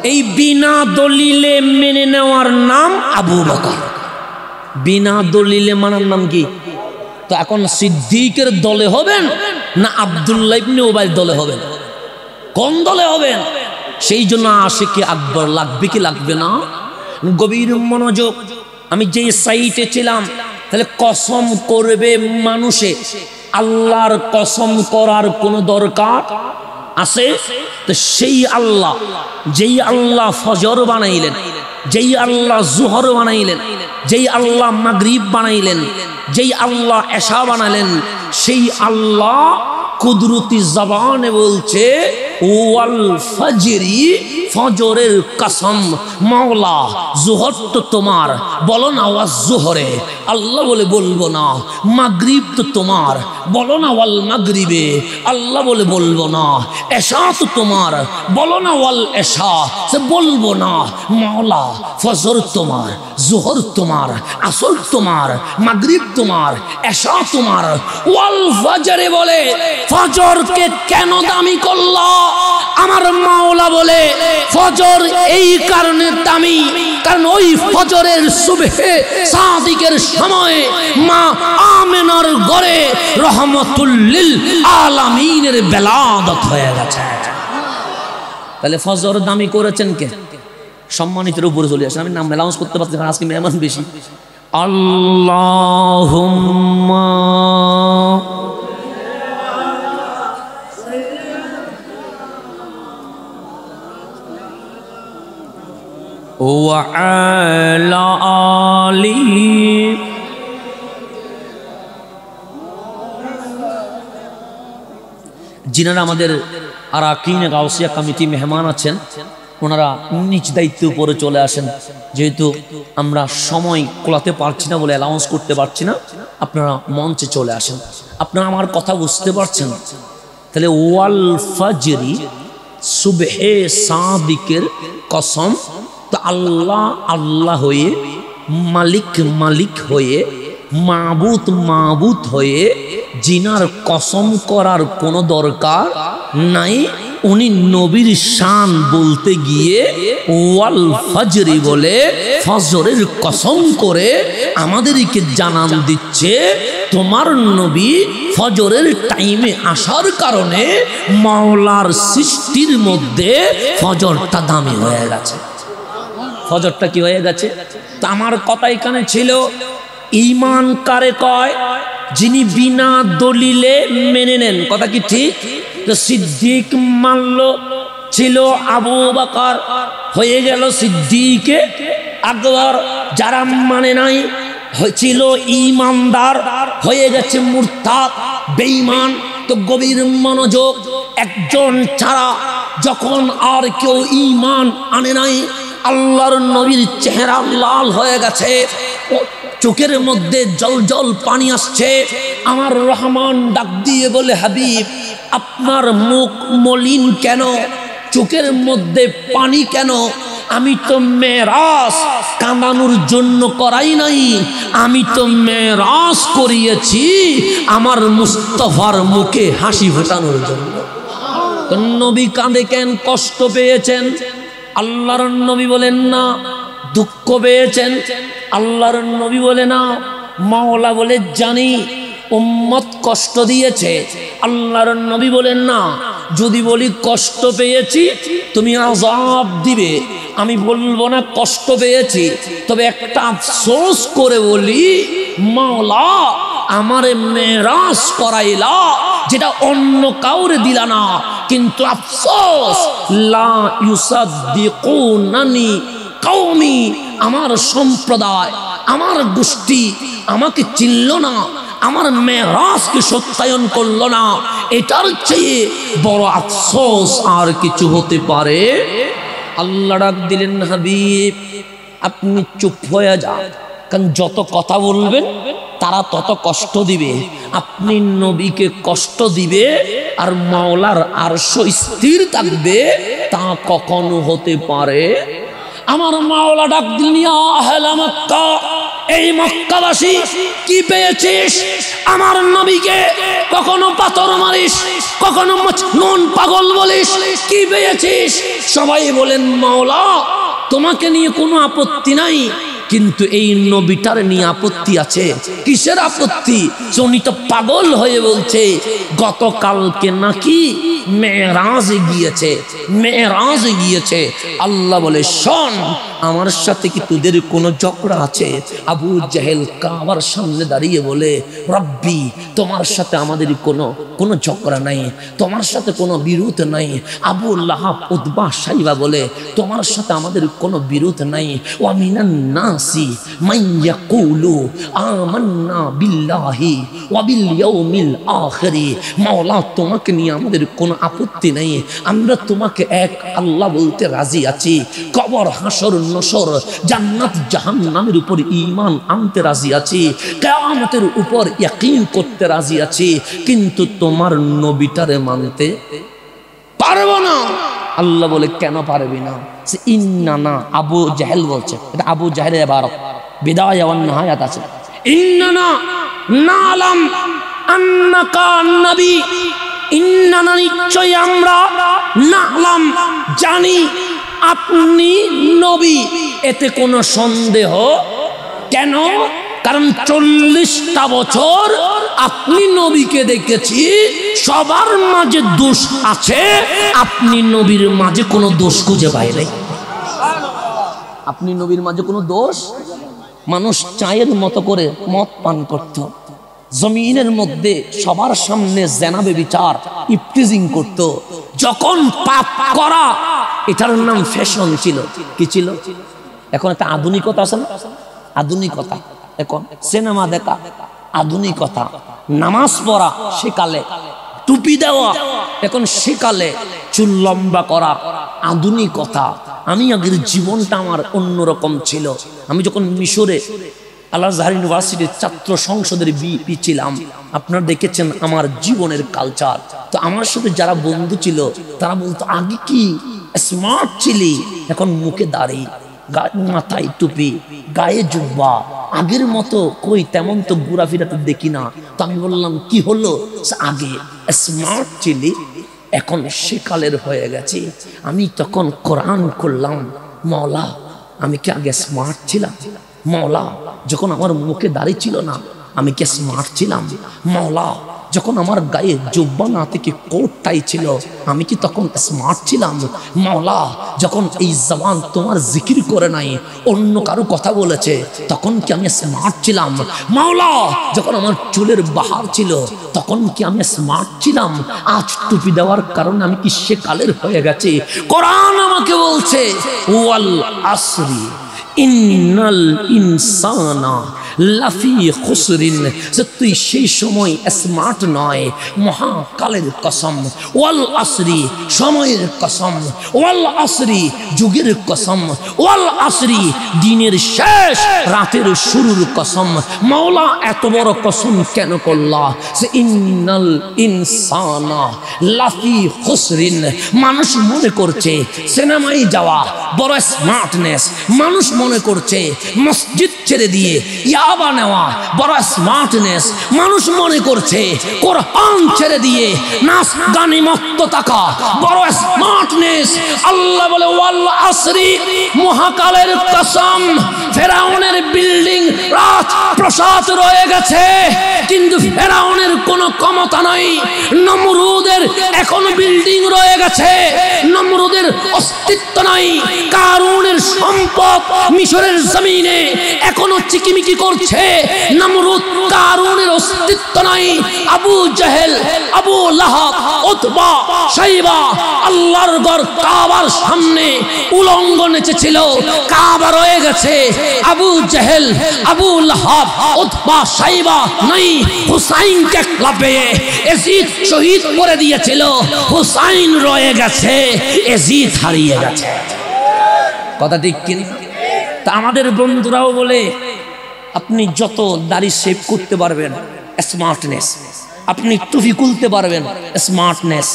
এই বিনা দলিলে মেনে নেওয়ার নাম আবু বকর বিনা দলিলে মানার নাম কি তো এখন সিদ্দিকের দলে হবেন না আবদুল্লা ইবনে ওবাইল দলে হবেন কোন দলে হবেন সেই জন্য আসে কি আকবর লাগবে কি লাগবে না গভীর মনোযোগ আমি যে সাইটে ছিলাম তাহলে কসম করবে মানুষে আল্লাহর কসম করার কোনো দরকার আছে তো সেই আল্লাহ যেই আল্লাহ ফজর বানাইলেন যেই আল্লাহ জুহর বানাইলেন যেই আল্লাহ মাগরিব বানাইলেন যেই আল্লাহ এশা বানালেন সেই আল্লাহ কুদরতি জবানে বলছে ওয়াল ফজরি কসম মাওলা জোহর তো তোমার বলো না ওয়া জোহরে আল্লাহ বলে বলবো না মাগরিব তোমার বলো না মাগরিবে বলে বলবো না তোমার বলো না ওয়াল সে বলবো না মাওলা ফজর তোমার জোহর তোমার আসর তোমার মাগরিব তোমার এশা তোমার ওয়াল ফজরে বলে ফজরকে কেন দামি করল আমার মাওলা বলে ফজর এই কারণে দামি কারণ ওই ফজরের সুবহে সাদিকের সময়ে মা আমেনার গড়ে রহমতুল্লিল আলামিনের বেলাদত হয়ে গেছে তাহলে ফজর দামি করেছেন কে সম্মানিতের উপরে চলে আসেন আমি নাম মেলাউন্স করতে পারছি আজকে মেহমান বেশি আল্লাহ وعلى آله যিনারা আমাদের আকিনে গাউসিয়া কমিটি মেহমান আছেন ওনারা নিজ দায়িত্ব উপরে চলে আসেন যেহেতু আমরা সময় কোলাতে পারছি না বলে অ্যালাউন্স করতে পারছি না আপনারা মঞ্চে চলে আসেন আপনারা আমার কথা বুঝতে পারছেন তাহলে ওয়াল ফাজরি সুবহে সাদিকের কসম আল্লাহ আল্লাহ হয়ে মালিক মালিক হয়ে মাবুত মাবুত হয়ে জিনার কসম করার কোনো দরকার নাই উনি নবীর শান বলতে গিয়ে ওয়াল ফজরি বলে ফজরের কসম করে আমাদেরকে জানান দিচ্ছে তোমার নবী ফজরের টাইমে আসার কারণে মাওলার সৃষ্টির মধ্যে ফজরটা দামি হয়ে গেছে ফজরটা কি হয়ে গেছে তো আমার কথা এখানে ছিল ইমান কারে কয় যিনি বিনা দলিলে মেনে নেন কথা কি ঠিক তো সিদ্দিক মানল ছিল আবু বাকার হয়ে গেল সিদ্দিকে আকবর যারা মানে নাই হয়েছিল ইমানদার হয়ে গেছে মুরতাদ বেঈমান তো গভীর মনোযোগ একজন ছাড়া যখন আর কেউ ইমান আনে নাই আল্লাহর নবীর চেহারা লাল হয়ে গেছে চোখের মধ্যে জল জল পানি আসছে আমার রহমান ডাক দিয়ে বলে হাবিব আপনার মুখ মলিন কেন চোখের মধ্যে পানি কেন আমি তো মেয়েরাস কাঁদানোর জন্য করাই নাই আমি তো মেয়েরাস করিয়েছি আমার মুস্তফার মুখে হাসি ফোটানোর জন্য নবী কাঁদে কেন কষ্ট পেয়েছেন আল্লাহর নবী বলেন না দুঃখ পেয়েছেন আল্লাহর নবী বলে না মাওলা বলে জানি উম্মত কষ্ট দিয়েছে আল্লাহর নবী বলেন না যদি বলি কষ্ট পেয়েছি তুমি আজাব দিবে আমি বলবো না কষ্ট পেয়েছি তবে একটা আফসোস করে বলি মাওলা আমারে মেরাজ করাইলা যেটা অন্য কাউরে দিলা না কিন্তু আফসোস লা ইউসাদ্দিকুনানি কওমি আমার সম্প্রদায় আমার গোষ্ঠী আমাকে চিনল না আমার মেহরাজকে সত্যায়ন করল না এটার চেয়ে বড় আফসোস আর কিছু হতে পারে আল্লাহ ডাক দিলেন হাবিব আপনি চুপ হয়ে যান কারণ যত কথা বলবেন তারা তত কষ্ট দিবে আপনি নবীকে কষ্ট দিবে আর মাওলার আরশ স্থির থাকবে তা কখনো হতে পারে আমার মাওলা ডাক দিলিয়া আহলা এই মক্কাবাসী কি পেয়েছিস আমার নবীকে কখনো পাথর মারিস কখনো নুন পাগল বলিস কি পেয়েছিস সবাই বলেন মাওলা তোমাকে নিয়ে কোনো আপত্তি নাই কিন্তু এই নবীটার নিয়ে আপত্তি আছে কিসের আপত্তি উনি তো পাগল হয়ে বলছে গতকালকে নাকি মেয়েরাজ গিয়েছে মেয়েরাজ গিয়েছে আল্লাহ বলে শোন আমার সাথে কি তোদের কোনো ঝগড়া আছে আবু জাহেল কাবার সামনে দাঁড়িয়ে বলে রব্বি তোমার সাথে আমাদের কোনো কোনো ঝগড়া নাই তোমার সাথে কোনো বিরোধ নাই আবু লাহাব উদ্বা সাইবা বলে তোমার সাথে আমাদের কোনো বিরোধ নাই ও নাসি মাইয়া কৌলু আমান্না বিল্লাহি ওয়াবিল ইয়াউমিল আখিরি মাওলা তোমাকে নিয়ে আমাদের কোনো আপত্তি নাই আমরা তোমাকে এক আল্লাহ বলতে রাজি আছি কবর হাসর নসর জান্নাত জাহান্নামের উপর ইমান আনতে রাজি আছে কেয়ামতের উপর ইয়াকিন করতে রাজি আছে কিন্তু তোমার নবীটারে মানতে না আল্লাহ বলে কেন পারবি না সে ইন্না না আবু জাহেল বলছে এটা আবু জাহেল এবার বিদায় নাহায়াত আছে ইন্না না না আন্নাকা নবী ইন্না নিশ্চয় আমরা না আলাম জানি আপনি নবী এতে কোনো সন্দেহ কেন কারণ চল্লিশটা বছর আপনি নবীকে দেখেছি সবার মাঝে দোষ আছে আপনি নবীর মাঝে কোনো দোষ খুঁজে পাই নাই আপনি নবীর মাঝে কোনো দোষ মানুষ চায়ের মতো করে মদ পান করতো জমিনের মধ্যে সবার সামনে জেনাবে বিচার ইপটিজিং করত যখন পাপ করা এটার নাম ফ্যাশন ছিল কি ছিল এখন একটা আধুনিকতা আছে না আধুনিকতা এখন সিনেমা দেখা আধুনিকতা নামাজ পড়া সেকালে টুপি দেওয়া এখন সেকালে চুল লম্বা করা আধুনিকতা আমি আগের জীবনটা আমার অন্যরকম ছিল আমি যখন মিশরে আল্লাহ ইউনিভার্সিটির ছাত্র সংসদের বিপি ছিলাম আপনারা দেখেছেন আমার জীবনের কালচার তো আমার সাথে যারা বন্ধু ছিল তারা বলতো আগে কি স্মার্ট ছিলি এখন মুখে দাঁড়ি মাথায় টুপি গায়ে জুব্বা আগের মতো কই তেমন তো ঘোরাফিরা তো দেখি না তো আমি বললাম কি হলো আগে স্মার্ট ছিলি এখন সেকালের হয়ে গেছে আমি তখন কোরআন করলাম মওলা আমি কি আগে স্মার্ট ছিলাম মওলা যখন আমার মুখে দাঁড়িয়ে ছিল না আমি কে স্মার্ট ছিলাম মওলা যখন আমার গায়ে জুব্বা না থেকে টাই ছিল আমি কি তখন স্মার্ট ছিলাম মাওলা যখন এই জবান তোমার জিকির করে নাই অন্য কারো কথা বলেছে তখন কি আমি স্মার্ট ছিলাম মাওলা যখন আমার চুলের বাহার ছিল তখন কি আমি স্মার্ট ছিলাম আজ টুপি দেওয়ার কারণে আমি কি সে কালের হয়ে গেছি কোরআন আমাকে বলছে ওয়াল আসরি إن الإنسان লাফি খুসরিন যে তুই সেই সময় স্মার্ট নয় মহাকালের কসম ওয়াল আসরি সময়ের কসম ওয়াল আসরি যুগের কসম ওয়াল আসরি দিনের শেষ রাতের শুরুর কসম মাওলা এত বড় কসম কেন করলা সে ইন্নাল ইনসানা লাফি খুসরিন মানুষ মনে করছে সিনেমায় যাওয়া বড় স্মার্টনেস মানুষ মনে করছে মসজিদ ছেড়ে দিয়ে ইয়া বাবা নেওয়া বড় স্মার্টনেস মানুষ মনে করছে কোরআন ছেড়ে দিয়ে মত্ত থাকা বড় স্মার্টনেস আল্লাহ বলে ওয়াল আসরি মহাকালের কসম ফেরাউনের বিল্ডিং রাত প্রসাদ রয়ে গেছে কিন্তু ফেরাউনের কোনো ক্ষমতা নাই নমরুদের এখনো বিল্ডিং রয়ে গেছে নমরুদের অস্তিত্ব নাই কারুনের সম্পদ মিশরের জমিনে এখনো চিকিমিকি করছে দিচ্ছে নমরুদ কারুনের অস্তিত্ব নাই আবু জাহেল আবু লাহাব উতবা শাইবা আল্লাহর ঘর কাবার সামনে উলঙ্গ নেচেছিল কাবা রয়ে গেছে আবু জাহেল আবু লাহাব উতবা শাইবা নাই হুসাইন কে ক্লাবে এজিদ শহীদ করে দিয়েছিল হুসাইন রয়ে গেছে এজিদ হারিয়ে গেছে কথা ঠিক কিনা তা আমাদের বন্ধুরাও বলে আপনি যত দাড়ি শেভ করতে পারবেন স্মার্টনেস আপনি টুপি খুলতে পারবেন স্মার্টনেস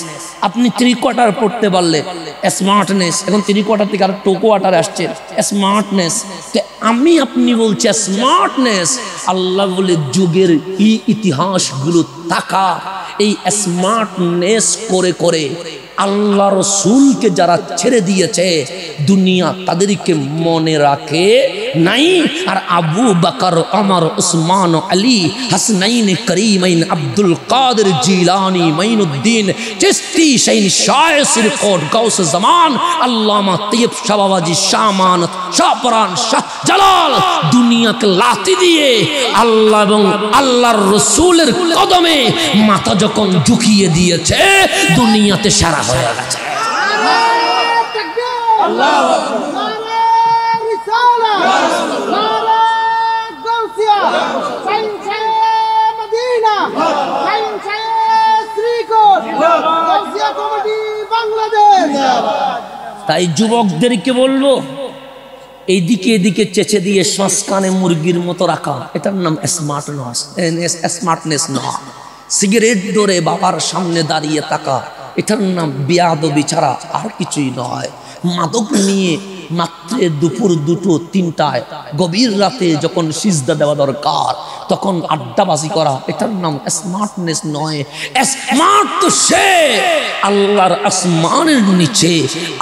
আপনি থ্রি কোয়ার্টার পড়তে পারলে স্মার্টনেস এখন থ্রি কোয়ার্টার থেকে আর টু কোয়ার্টার আসছে স্মার্টনেস আমি আপনি বলছি স্মার্টনেস আল্লাহ বলে যুগের ই ইতিহাসগুলো থাকা এই স্মার্টনেস করে করে আল্লাহ রসুলকে যারা ছেড়ে দিয়েছে দুনিয়া তাদেরকে মনে রাখে নাই আর Abu Bakr Umar Usman Ali Hasnain করিমাইন Abdul Qadir Jilani Moinuddin Chishti শাইন শায়সির কোট গাউস জামান আল্লামা তৈয়ব শাবাবাজি শামান শাপরান শাহ জালাল দুনিয়াকে লাতি দিয়ে আল্লাহ এবং আল্লাহর রসুলের কদমে মাথা যখন ঝুঁকিয়ে দিয়েছে দুনিয়াতে সারা ছায়া আছে তাই যুবকদেরকে বলবো এইদিকে এদিকে চেচে দিয়ে শ্বাস কানে মুরগির মতো রাখা এটার নাম স্মার্টনেস স্মার্টনেস না সিগারেট ধরে বাবার সামনে দাঁড়িয়ে তাকা এটার নাম বিয়াদ বিচারা আর কিছুই নয় মাদক নিয়ে মাত্রে দুপুর দুটো তিনটায় গভীর রাতে যখন সিজদা দেওয়া দরকার তখন আড্ডাবাজি করা এটার নাম স্মার্টনেস নয় স্মার্ট তো সে আল্লাহর আসমানের নিচে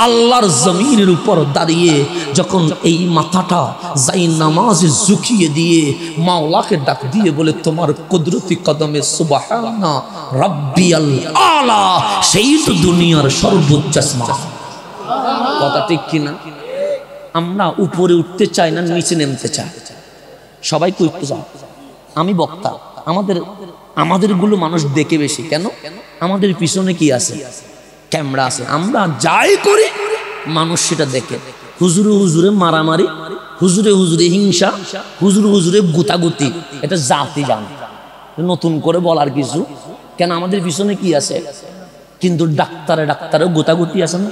আল্লাহর জমিনের উপর দাঁড়িয়ে যখন এই মাথাটা যাই নামাজে ঝুঁকিয়ে দিয়ে মাওলাকে ডাক দিয়ে বলে তোমার কুদরতি কদমে সুবাহানা রব্বি আলা সেই তো দুনিয়ার সর্বোচ্চ কথা ঠিক কিনা আমরা উপরে উঠতে চাই না নিচে নেমতে চাই সবাইকে উঠতে চাই আমি বক্তা আমাদের আমাদেরগুলো মানুষ দেখে বেশি কেন আমাদের পিছনে কি আছে ক্যামেরা আছে আমরা যাই করি মানুষ সেটা দেখে হুজুরে হুজুরে মারামারি হুজুরে হুজুরে হিংসা হুজুরে হুজুরে গুতাগুতি এটা জাতি জান নতুন করে বলার কিছু কেন আমাদের পিছনে কি আছে কিন্তু ডাক্তারে ডাক্তারে গোতাগুতি আছে না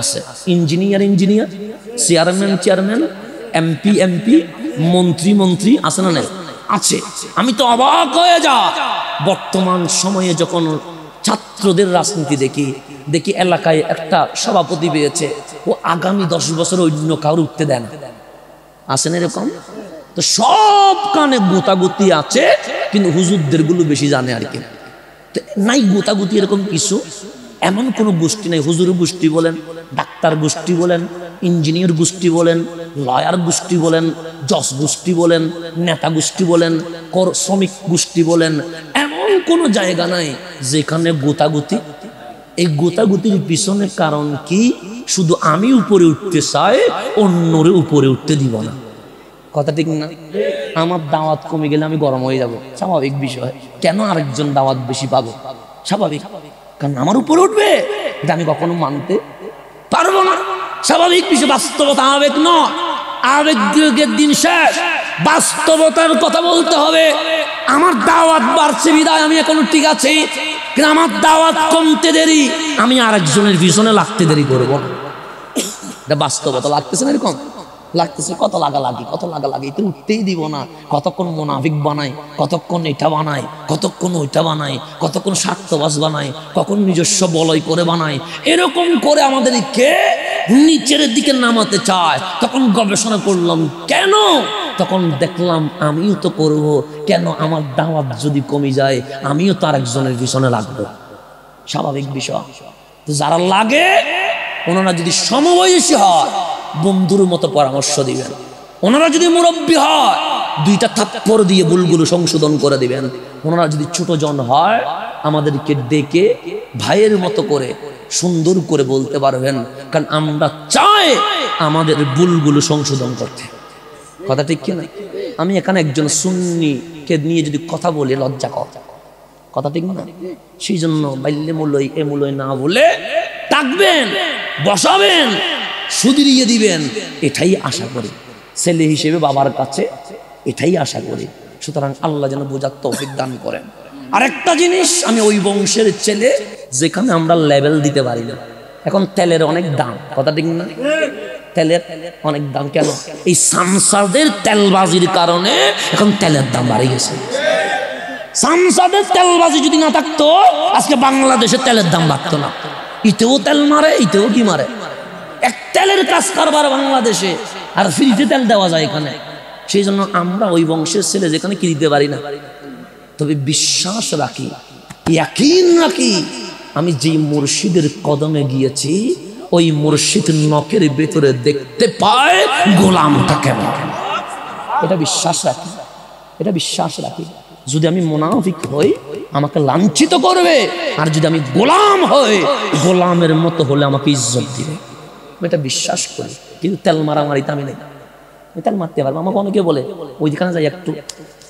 আছে engineer engineer chairman chairman MP MP মন্ত্রী মন্ত্রী আছে না আছে আমি তো অবাক হয়ে যা বর্তমান সময়ে যখন ছাত্রদের রাজনীতি দেখি দেখি এলাকায় একটা সভাপতি পেয়েছে ও আগামী দশ বছর অন্য কারোর উঠতে দেন না আসেন এরকম তো সব কানে গোতাগুতি আছে কিন্তু হুজুরদের গুলো বেশি জানে আর কি নাই গোতাগুতি এরকম কিছু এমন কোনো গোষ্ঠী নাই হুজুর গোষ্ঠী বলেন ডাক্তার গোষ্ঠী বলেন ইঞ্জিনিয়ার গোষ্ঠী বলেন লয়ার গোষ্ঠী বলেন জস গোষ্ঠী বলেন নেতা গোষ্ঠী বলেন কর শ্রমিক গোষ্ঠী বলেন এমন কোনো জায়গা নাই যেখানে গোতাগুতি এই গোতাগুতির পিছনে কারণ কি শুধু আমি উপরে উঠতে চাই অন্যরে উপরে উঠতে দিব না কথা ঠিক না আমার দাওয়াত কমে গেলে আমি গরম হয়ে যাব স্বাভাবিক বিষয় কেন আরেকজন দাওয়াত বেশি পাবো স্বাভাবিক কারণ আমার উপরে উঠবে এটা আমি কখনো মানতে স্বাভাবিক কিছু বাস্তবতা আবেগ নয় আবেগের দিন শেষ বাস্তবতার কথা বলতে হবে আমার দাওয়াত বাড়ছে বিদায় আমি এখন ঠিক আছি কিন্তু আমার দাওয়াত কমতে দেরি আমি আরেকজনের ভীষণে লাগতে দেরি করবো এটা বাস্তবতা লাগতেছে না এরকম লাগতেছে কত লাগা লাগি কত লাগা লাগি তো উঠতেই দিব না কতক্ষণ মোনাফিক বানায় কতক্ষণ এটা বানায় কতক্ষণ ওইটা বানায় কতক্ষণ স্বার্থবাস বানায় কখন নিজস্ব বলয় করে বানায় এরকম করে আমাদের নিচের দিকে নামাতে চায় তখন গবেষণা করলাম কেন তখন দেখলাম আমিও তো করব কেন আমার দাওয়াত যদি কমে যায় আমিও তার একজনের পিছনে লাগবো স্বাভাবিক বিষয় তো যারা লাগে ওনারা যদি সমবয়সী হয় বন্ধুর মতো পরামর্শ দিবেন ওনারা যদি মুরব্বী হয় দুইটা থাপ্পর দিয়ে ভুলগুলো সংশোধন করে দিবেন ওনারা যদি ছোট জন হয় আমাদেরকে ডেকে ভাইয়ের মতো করে সুন্দর করে বলতে পারবেন কারণ আমরা চাই আমাদের ভুলগুলো সংশোধন করতে কথা ঠিক কিনা আমি এখানে একজন সুন্নিকে নিয়ে যদি কথা বলি লজ্জা কথা কথা ঠিক না সেই জন্য বাল্যে মূল্য এ মূল্য না বলে থাকবেন বসাবেন সুদিরিয়ে দিবেন এটাই আশা করি ছেলে হিসেবে বাবার কাছে এটাই আশা করি সুতরাং আল্লাহ যেন বোঝার তৌফিক দান করেন আরেকটা জিনিস আমি ওই বংশের ছেলে যেখানে আমরা লেভেল দিতে পারি না এখন তেলের অনেক দাম কথা ঠিক না তেলের অনেক দাম কেন এই সামসাদের তেলবাজির কারণে এখন তেলের দাম বাড়ে গেছে সামসাদের তেলবাজি যদি না থাকতো আজকে বাংলাদেশে তেলের দাম বাড়তো না ইতেও তেল মারে ইতেও কি মারে এক তেলের কাজ কারবার বাংলাদেশে আর ফ্রিতে তেল দেওয়া যায় এখানে সেই জন্য আমরা ওই বংশের ছেলে যেখানে কি দিতে পারি না তবে বিশ্বাস রাখি ইয়াকিন রাখি আমি যেই মুর্শিদের কদমে গিয়েছি ওই মুর্শিদ নখের ভেতরে দেখতে পায় গোলামটা কেমন এটা বিশ্বাস রাখি এটা বিশ্বাস রাখি যদি আমি মোনাফিক হই আমাকে লাঞ্ছিত করবে আর যদি আমি গোলাম হই গোলামের মতো হলে আমাকে ইজ্জত দিবে আমি এটা বিশ্বাস করি কিন্তু তেল মারামারিতে আমি নেই তেল মারতে পারবো আমাকে অনেকে বলে ওইখানে যাই একটু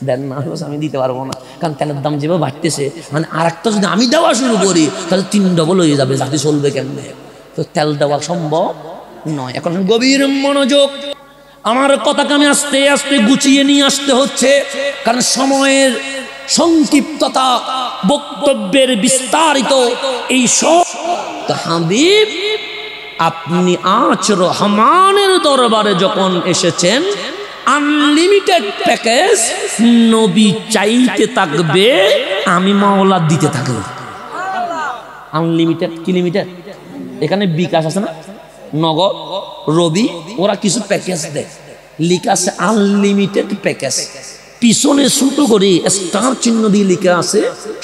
দেন না হলো আমি দিতে পারবো না কারণ তেলের দাম যেভাবে বাড়তেছে মানে আর একটা যদি আমি দেওয়া শুরু করি তাহলে তিন ডবল হয়ে যাবে যাতে চলবে কেমনে তো তেল দেওয়া সম্ভব নয় এখন গভীর মনোযোগ আমার কথাকে আমি আস্তে আস্তে গুছিয়ে নিয়ে আসতে হচ্ছে কারণ সময়ের সংক্ষিপ্ততা বক্তব্যের বিস্তারিত এই সব আপনি আচর হমানের দরবারে যখন এসেছেন আনলিমিটেড প্যাকেজ নবী চাইতে থাকবে আমি মাওলা দিতে থাকব আনলিমিটেড কি লিমিটেড এখানে বিকাশ আছে না নগদ রবি ওরা কিছু প্যাকেজ দেয় লিখা আছে আনলিমিটেড প্যাকেজ পিছনে ছোট করে স্টার চিহ্ন দিয়ে লিখা আছে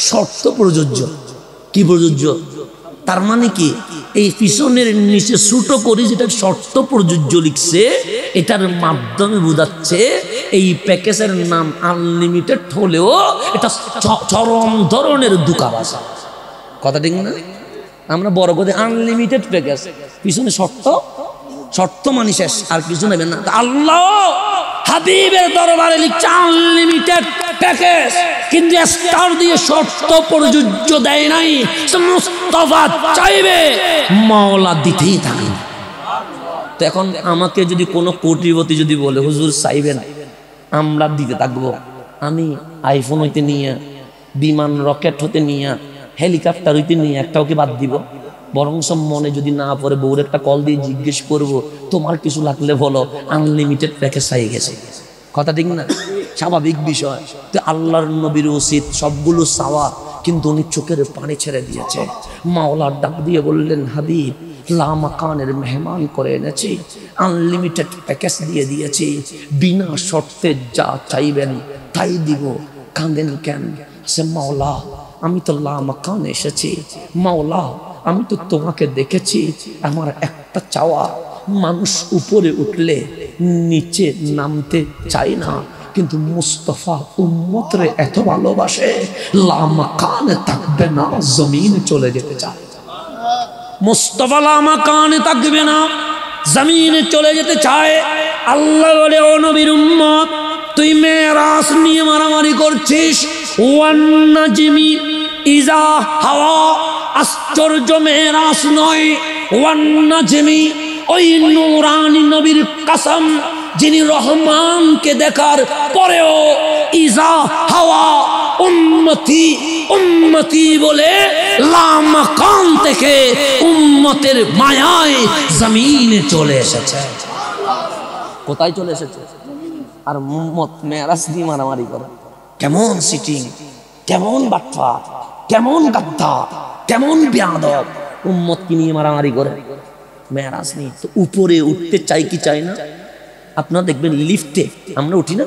শর্ত প্রযোজ্য কি প্রযোজ্য তার মানে কি এই পিছনের নিচে ছোট করে যেটা শর্ত প্রযোজ্য লিখছে এটার মাধ্যমে বোঝাচ্ছে এই প্যাকেজের নাম আনলিমিটেড হলেও এটা চরম ধরনের দুকাবাসা কথা ঠিক না আমরা বড় করে আনলিমিটেড প্যাকেজ পিছনে শর্ত শর্ত মানে শেষ আর কিছু নেবেন না আল্লাহ হাবিবের দরবারে লিখছে আনলিমিটেড প্যাকেজ কিন্তু স্টার দিয়ে শর্ত প্রযোজ্য দেয় নাই মুস্তফা চাইবে মাওলা দিতেই থাকে তো এখন আমাকে যদি কোনো কোটিপতি যদি বলে হুজুর চাইবেন আমরা দিতে থাকবো আমি আইফোন হইতে নিয়ে বিমান রকেট হতে নিয়ে হেলিকপ্টার হইতে নিয়ে একটাও কি বাদ দিব বরংস মনে যদি না পড়ে বউর একটা কল দিয়ে জিজ্ঞেস করব তোমার কিছু লাগলে বলো আনলিমিটেড প্যাকেজ চাই গেছে কথা ঠিক না স্বাভাবিক বিষয় তো আল্লাহর নবীর উচিত সবগুলো চাওয়া কিন্তু উনি চোখের পানি ছেড়ে দিয়েছে মাওলার ডাক দিয়ে বললেন হাবিব লামাকানের মেহমান করে এনেছি আনলিমিটেড প্যাকেজ দিয়ে দিয়েছি বিনা শর্তে যা চাইবেন তাই দিব কাঁদেন কেন সে মাওলা আমি তো লামাকান এসেছি মাওলা আমি তো তোমাকে দেখেছি আমার একটা চাওয়া মানুষ উপরে উঠলে নিচে নামতে চাই না কিন্তু মুস্তফা উম্মতরে এত ভালোবাসে লামাকানে থাকবে না জমিন চলে যেতে চায় মুস্তফা লামাকানে থাকবে না জমিন চলে যেতে চায় আল্লাহ বলে অনবীর উম্মত তুই মেয়েরাস নিয়ে মারামারি করছিস ওয়ান্না জিমি ইজা হাওয়া আশ্চর্য মেরাস নয় ওয়ান্না জেমি ওই নুরানি নবীর কাসম যিনি রহমানকে দেখার পরেও ইজা হাওয়া উন্মতি উন্মতি বলে লামাকান থেকে উম্মতের মায়ায় জমিনে চলে এসেছে কোথায় চলে এসেছে আর উম্মত মেয়ারাজ দিয়ে মারামারি করে কেমন সিটিং কেমন বাটফা কেমন গাদ্দা কেমন বেয়াদব কি নিয়ে মারামারি করে মেয়ারাজ নেই তো উপরে উঠতে চাই কি চাই না আপনারা দেখবেন লিফটে আমরা উঠি না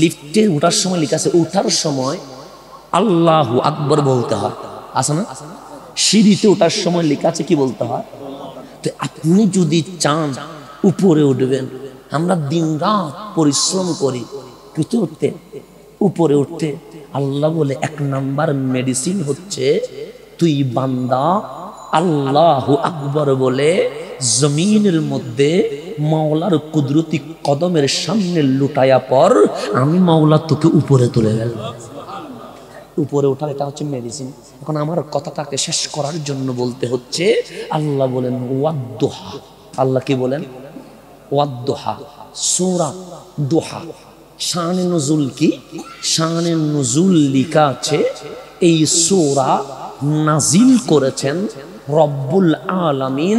লিফটে ওঠার সময় লেখা আছে ওঠার সময় আল্লাহ আকবর বলতে হয় আছে না সিঁড়িতে ওঠার সময় লেখা আছে কি বলতে হয় তো আপনি যদি চান উপরে উঠবেন আমরা দিন রাত পরিশ্রম করি কিছু উঠতে উপরে উঠতে আল্লাহ বলে এক নাম্বার মেডিসিন হচ্ছে তুই বান্দা আল্লাহ আকবর বলে জমিনের মধ্যে মাওলার কুদরতি কদমের সামনে লুটায়া পর আমি মাওলা তোকে উপরে তুলে গেলাম উপরে ওঠার এটা হচ্ছে মেডিসিন এখন আমার কথাটাকে শেষ করার জন্য বলতে হচ্ছে আল্লাহ বলেন ওয়াদ্দোহা আল্লাহ কি বলেন ওয়াদ্দোহা সোরা দোহা শানে নজুল কি শানে নজুল লিখা আছে এই সোরা নাজিল করেছেন রব্বুল আলামিন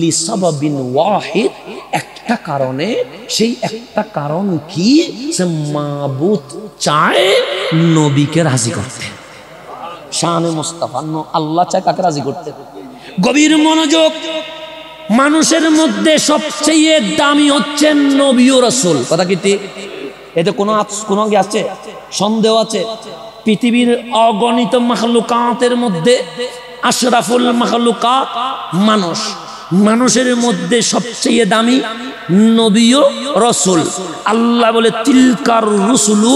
লিসাবিন ওয়াহিদ একটা কারণে সেই একটা কারণ কি সে মাবুত চায় নবীকে রাজি করতে শাহানে মোস্তাফা আল্লাহ চায় তাকে রাজি করতে গভীর মনোযোগ মানুষের মধ্যে সবচেয়ে দামি হচ্ছেন নবী ও রাসূল কথা কি এতে কোনো কোনো কি আছে সন্দেহ আছে পৃথিবীর অগণিত মাহলুকাতের মধ্যে আশরাফুল মাহলুকা মানুষ মানুষের মধ্যে সবচেয়ে দামি নবীয় রসুল আল্লাহ বলে তিলকার রসুলু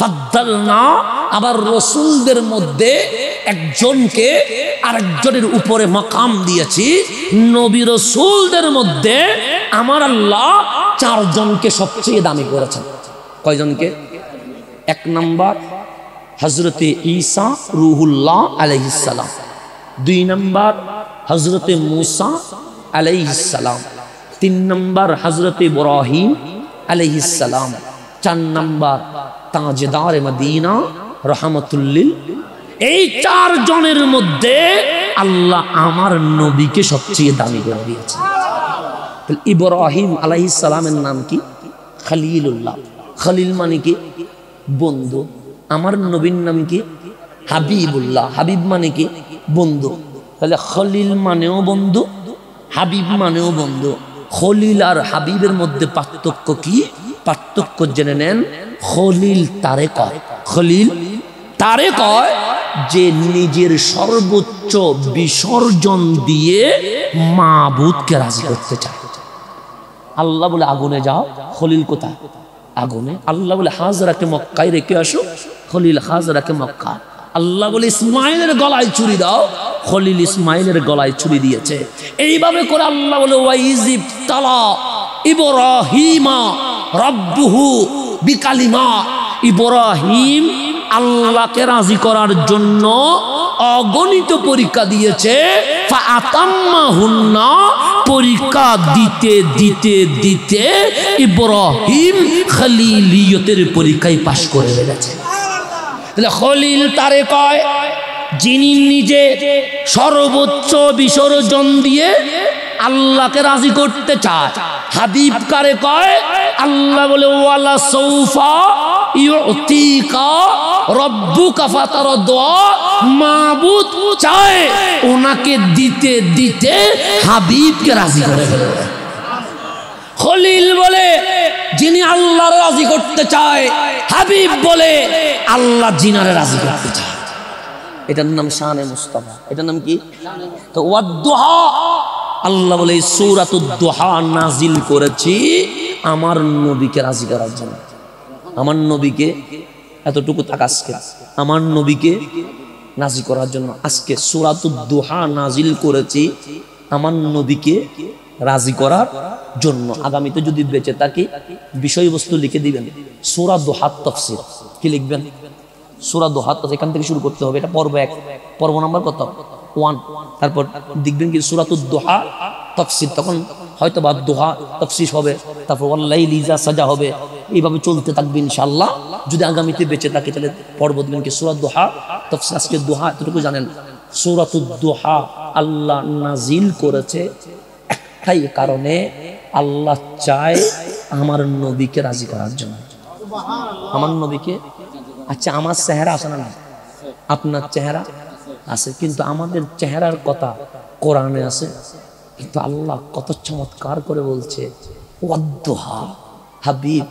ফাদ্দাল না আবার রসুলদের মধ্যে একজনকে আরেকজনের উপরে মকাম দিয়েছি নবী রসুলদের মধ্যে আমার আল্লাহ চারজনকে সবচেয়ে দামি করেছেন কয়জনকে এক নম্বর হজরতে ঈসা রুহুল্লাহ আলহিসাল্লাম দুই নম্বর হজরতে মুসা আলহিসাল্লাম তিন নম্বর হজরতে ইব্রাহিম আলহিসাল্লাম চার নম্বর তাজেদার মদিনা রহমতুল্লিল এই চার জনের মধ্যে আল্লাহ আমার নবীকে সবচেয়ে দামি করে দিয়েছে ইব্রাহিম আলাইসালামের নাম কি খালিলুল্লাহ খলিল মানে কি বন্ধু আমার নবীন নাম কি হাবিবুল্লাহ হাবিব মানে কি বন্ধু তাহলে খলিল মানেও বন্ধু হাবিব মানেও বন্ধু খলিল আর হাবিবের মধ্যে পার্থক্য কি পার্থক্য জেনে নেন খলিল তারে কয় খলিল তারে কয় যে নিজের সর্বোচ্চ বিসর্জন দিয়ে মাবুদকে রাজি করতে চায় আল্লাহ বলে আগুনে যাও খলিল কোথায় আগুনে আল্লাহ বলে হাজরাকে মক্কায় রেখে আসো খলিল হাজরাকে মক্কা আল্লাহ বলে ইসমাইলের গলায় চুরি দাও খলিল ইসমাইলের গলায় চুরি দিয়েছে এইভাবে করে আল্লাহ বলে ওয়াইজিব ইবরাহিমা রব্বুহু বিকালিমা ইবরাহিম আল্লাহকে রাজি করার জন্য অগণিত পরীক্ষা দিয়েছে পরীক্ষা দিতে দিতে দিতে ইব্রাহিম খালিলিয়তের পরীক্ষায় পাশ করে ফেলেছে তাহলে খলিল তারে কয় যিনি নিজে সর্বোচ্চ বিসর্জন দিয়ে আল্লাহকে রাজি করতে চায় হাবিব কারে কয় আল্লাহ বলে ওয়ালা সৌফা মাবুদ চায় ওনাকে দিতে দিতে হাবিবকে রাজি করে খলিল বলে যিনি আল্লাহর রাজি করতে চায় হাবিব বলে আল্লাহ জিনারে রাজি করতে চায় এটার নাম শাহানে মুস্তফা এটার নাম কি তো আল্লাহ বলে সুরাতুদ্দোহা নাজিল করেছি আমার নবীকে রাজি করার জন্য আমার নবীকে এতটুকু তাক আজকে আমার নবীকে নাজি করার জন্য আজকে দোহা নাজিল করেছি আমার নবীকে রাজি করার জন্য আগামীতে যদি বেঁচে থাকি বিষয়বস্তু লিখে দিবেন সুরা দোহাত তফসির কি লিখবেন সুরা দোহাত আছে এখান থেকে শুরু করতে হবে এটা পর্ব এক পর্ব নাম্বার কত ওয়ান তারপর দেখবেন কি সুরাত দোহা তফসির তখন হয়তো বা দোহা তফসিস হবে তারপর আল্লাহ লিজা সাজা হবে এইভাবে চলতে থাকবে ইনশাল্লাহ যদি আগামীতে বেঁচে থাকে তাহলে পর্ব দেবেন কি সুরাত দোহা তফসি আজকে দোহা এতটুকু জানেন সুরাত দোহা আল্লাহ নাজিল করেছে একটাই কারণে আল্লাহ চায় আমার নবীকে রাজি করার জন্য আমার নবীকে আচ্ছা আমার চেহারা আছে না আপনার চেহারা আছে কিন্তু আমাদের চেহারার কথা কোরআনে আছে কিন্তু আল্লাহ কত চমৎকার করে বলছে হাবিব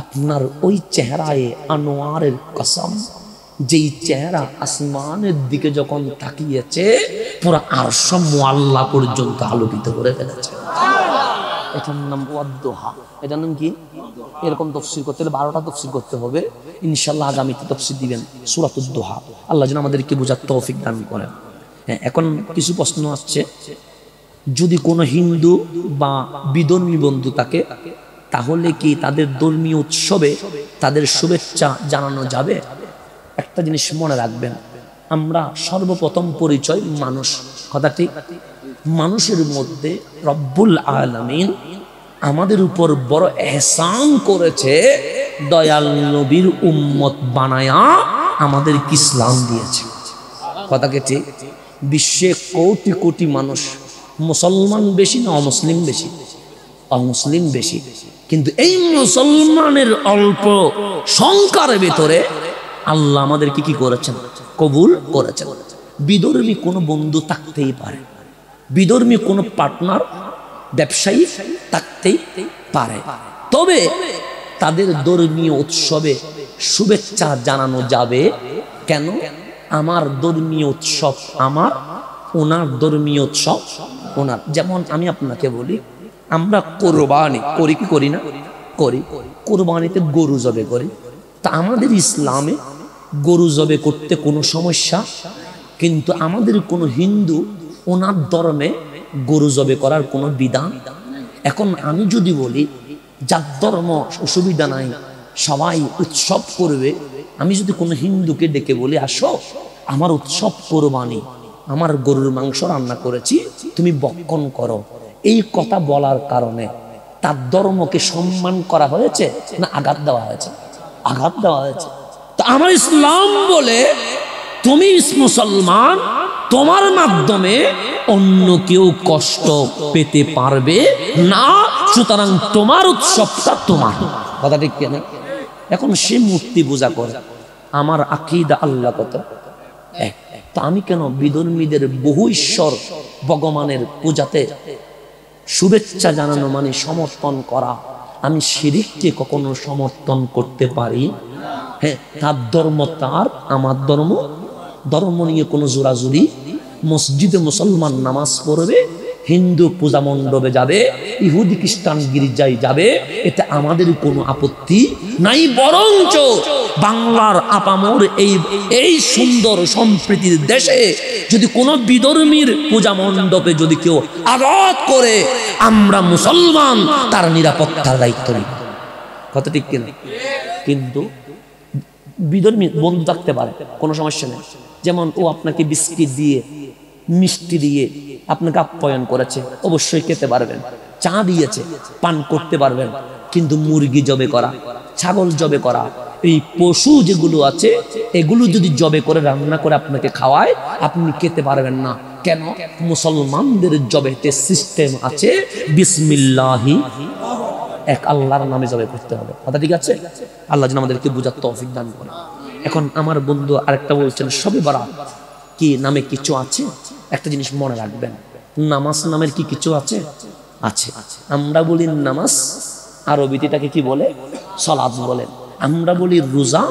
আপনার ওই চেহারায় আনোয়ারের কসম যেই চেহারা আসমানের দিকে যখন তাকিয়েছে পুরা আর সব মোয়াল্লা পর্যন্ত আলোকিত করে ফেলেছে এটার নাম ওয়াদ্দোহা এটার নাম কি এরকম তফসির করতে হলে বারোটা তফসির করতে হবে ইনশাল্লাহ আগামীতে তফসির দিবেন সুরাতুদ্দোহা আল্লাহ যেন আমাদেরকে বোঝার তৌফিক দান করেন হ্যাঁ এখন কিছু প্রশ্ন আসছে যদি কোনো হিন্দু বা বিধর্মী বন্ধু থাকে তাহলে কি তাদের ধর্মীয় উৎসবে তাদের শুভেচ্ছা জানানো যাবে একটা জিনিস মনে রাখবেন আমরা সর্বপ্রথম পরিচয় মানুষ কথাটি মানুষের মধ্যে রব্বুল আলমিন আমাদের উপর বড় এহসান করেছে দয়াল নবীর উম্মত বানায়া আমাদের ইসলাম দিয়েছে কথা কেটে বিশ্বে কোটি কোটি মানুষ মুসলমান বেশি না অমুসলিম বেশি অমুসলিম বেশি কিন্তু এই মুসলমানের অল্প সংখ্যার ভেতরে আল্লাহ আমাদেরকে কি করেছেন কবুল করেছেন বিদর্মী কোনো বন্ধু থাকতেই পারে বিধর্মী কোনো পার্টনার ব্যবসায়ী থাকতেই পারে তবে তাদের ধর্মীয় উৎসবে শুভেচ্ছা জানানো যাবে কেন আমার ধর্মীয় উৎসব আমার ওনার ধর্মীয় উৎসব ওনার যেমন আমি আপনাকে বলি আমরা কোরবানি করি কি করি না করি কোরবানিতে গরু জবে করি তা আমাদের ইসলামে গরু জবে করতে কোনো সমস্যা কিন্তু আমাদের কোনো হিন্দু ওনার ধর্মে গরু জবে করার কোনো বিধান এখন আমি যদি বলি যার ধর্ম অসুবিধা নাই সবাই উৎসব করবে আমি যদি কোনো হিন্দুকে ডেকে বলি আসো আমার উৎসব কোরবানি আমার গরুর মাংস রান্না করেছি তুমি বক্ষণ করো এই কথা বলার কারণে তার ধর্মকে সম্মান করা হয়েছে না আঘাত দেওয়া হয়েছে আঘাত দেওয়া হয়েছে তা আমার ইসলাম বলে তুমি মুসলমান তোমার মাধ্যমে অন্য কেউ কষ্ট পেতে পারবে না সুতরাং তোমার উৎসবটা তোমার কথা ঠিক কেন এখন সে মূর্তি পূজা করে আমার আকিদা আল্লাহ কত এক তা আমি কেন বিধর্মীদের বহু ঈশ্বর ভগবানের পূজাতে শুভেচ্ছা জানানো মানে সমর্থন করা আমি শিরিককে কখনো সমর্থন করতে পারি হ্যাঁ তার ধর্ম তার আমার ধর্ম ধর্ম নিয়ে কোনো জোরাজুরি মসজিদে মুসলমান নামাজ পড়বে হিন্দু পূজা মণ্ডপে যাবে ইহুদি খ্রিস্টান গির্জায় যাবে এতে আমাদের কোনো আপত্তি নাই বরঞ্চ বাংলার আপামর এই এই সুন্দর সম্প্রীতির দেশে যদি কোনো বিধর্মীর পূজা মণ্ডপে যদি কেউ আঘাত করে আমরা মুসলমান তার নিরাপত্তার দায়িত্ব নিই কথা ঠিক কিন্তু বিধর্মী বন্ধু থাকতে পারে কোনো সমস্যা নেই যেমন ও আপনাকে বিস্কিট দিয়ে মিষ্টি দিয়ে আপনাকে আপ্যায়ন করেছে অবশ্যই খেতে পারবেন চা দিয়েছে পান করতে পারবেন কিন্তু মুরগি জবে করা ছাগল জবে করা এই পশু যেগুলো আছে এগুলো যদি জবে করে রান্না করে আপনাকে খাওয়ায় আপনি খেতে পারবেন না কেন মুসলমানদের জবেতে সিস্টেম আছে বিসমিল্লাহি এক আল্লাহর নামে জবাই করতে হবে কথা ঠিক আছে আল্লাহ যেন আমাদেরকে বোঝার তৌফিক দান করে এখন আমার বন্ধু আরেকটা বলছেন সবই বারাত কি নামে কিছু আছে একটা জিনিস মনে রাখবেন নামাজ নামের কি কিছু আছে আছে আমরা বলি নামাজ আরবিতে তাকে কি বলে সলাদ বলেন আমরা বলি রোজা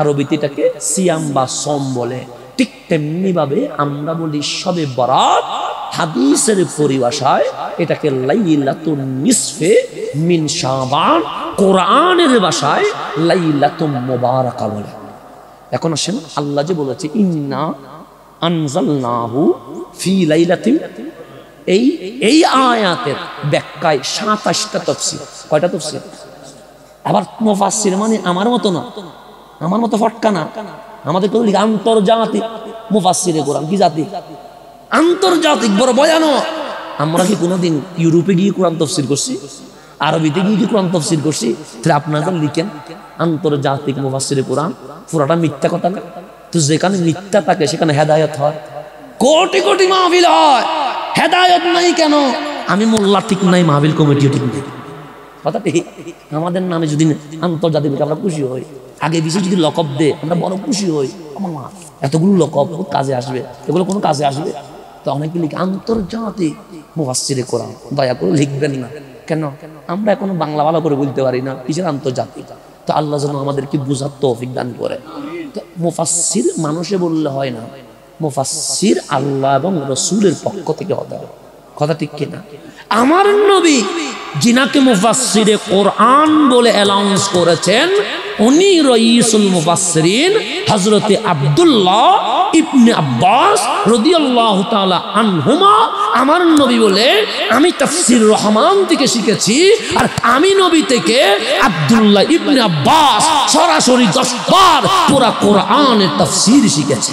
আরবিতে তাকে সিয়াম বা সম বলে ঠিক তেমনি ভাবে আমরা বলি সবে বরাত হাদিসের পরিভাষায় এটাকে লাইলাতুন নিসফে মিন শাবান কোরআনের ভাষায় লাইলাতুম মোবারকা বলে এখন আসেন আল্লাহ যে বলেছে ইন্না আনজালনাহু ফি লাইলাতিন এই এই আয়াতের ব্যাখ্যায় সাতাশটা তফসিল কয়টা তফসিল আবার মুফাসসির মানে আমার মতো না আমার মতো ফটকা না আমাদের কেউ আন্তর্জাতিক মুফাসসিরে কোরআন কি জাতি আন্তর্জাতিক বড় ভয়ানক আমরা কি কোনোদিন ইউরোপে গিয়ে কোরআন তফসিল করছি আরবিতে গিয়ে কোরআন তফসিল করছি তাহলে আপনারা লিখেন আন্তর্জাতিক মুফাসির কোরআন পুরাটা মিথ্যা কথা না তো যেখানে মিথ্যা থাকে সেখানে হেদায়ত হয় কোটি কোটি মাহফিল হয় হেদায়ত নাই কেন আমি মোল্লা ঠিক নাই মাহবিল কমিটিও ঠিক নাই কথা ঠিক আমাদের নামে যদি আন্তর্জাতিক আমরা খুশি হই আগে বিশেষ যদি লকব দে আমরা বড় খুশি হই আমার মা এতগুলো লকব কাজে আসবে এগুলো কোনো কাজে আসবে তো অনেকে লিখে আন্তর্জাতিক মুফাসিরে কোরআন দয়া করে লিখবেন না কেন আমরা এখনো বাংলা ভালো করে বলতে পারি না কিসের আন্তর্জাতিক তো আল্লাহ যেন আমাদেরকে বুঝার তৌফিক দান করে মুফাসির মানুষে বললে হয় না মুফাসির আল্লাহ এবং রসুলের পক্ষ থেকে হতে হবে কথা ঠিক কিনা আমার নবী যিনাকে মুফাসিরে কোরআন বলে অ্যালাউন্স করেছেন উনি রইসুল মুফাসরিন হযরত আব্দুল্লাহ ইবনে আব্বাস রাদিয়াল্লাহু তাআলা আনহুমা আমার নবী বলে আমি তাফসীর রহমান থেকে শিখেছি আর আমি নবী থেকে আব্দুল্লাহ ইবনে আব্বাস সরাসরি বার পুরো কোরআনের তাফসীর শিখেছি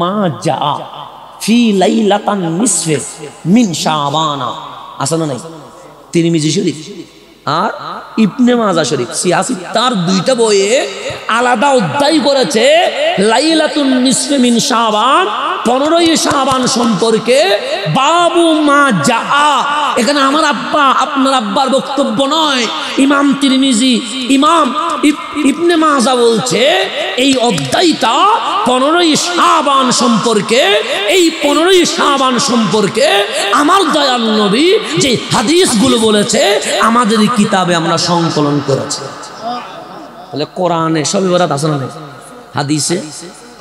মা যা ফি লাইলাতান মিসফে মিন শাবানা আসানো নাই তিরমিজি শরীফ আর ইবনে মাজা শরীফ সিয়াসি তার দুইটা বইয়ে আলাদা অধ্যায় করেছে লাইলাতুন মিসফে মিন শাবান পনেরোই শাবান সম্পর্কে বাবু মা যা এখানে আমার আব্বা আপনার আব্বার বক্তব্য নয় ইমাম তিরমিজি ইমাম ইব ইবনে মাজা বলছে এই অধ্যায়টা পনেরোই শাবান সম্পর্কে এই পনেরোই শাবান সম্পর্কে আমার দয়াল নবী যে হাদিসগুলো বলেছে আমাদের কিতাবে আমরা সংকলন করেছি বলে কোরআনে সবই বরাত আসলে নেই হাদিসে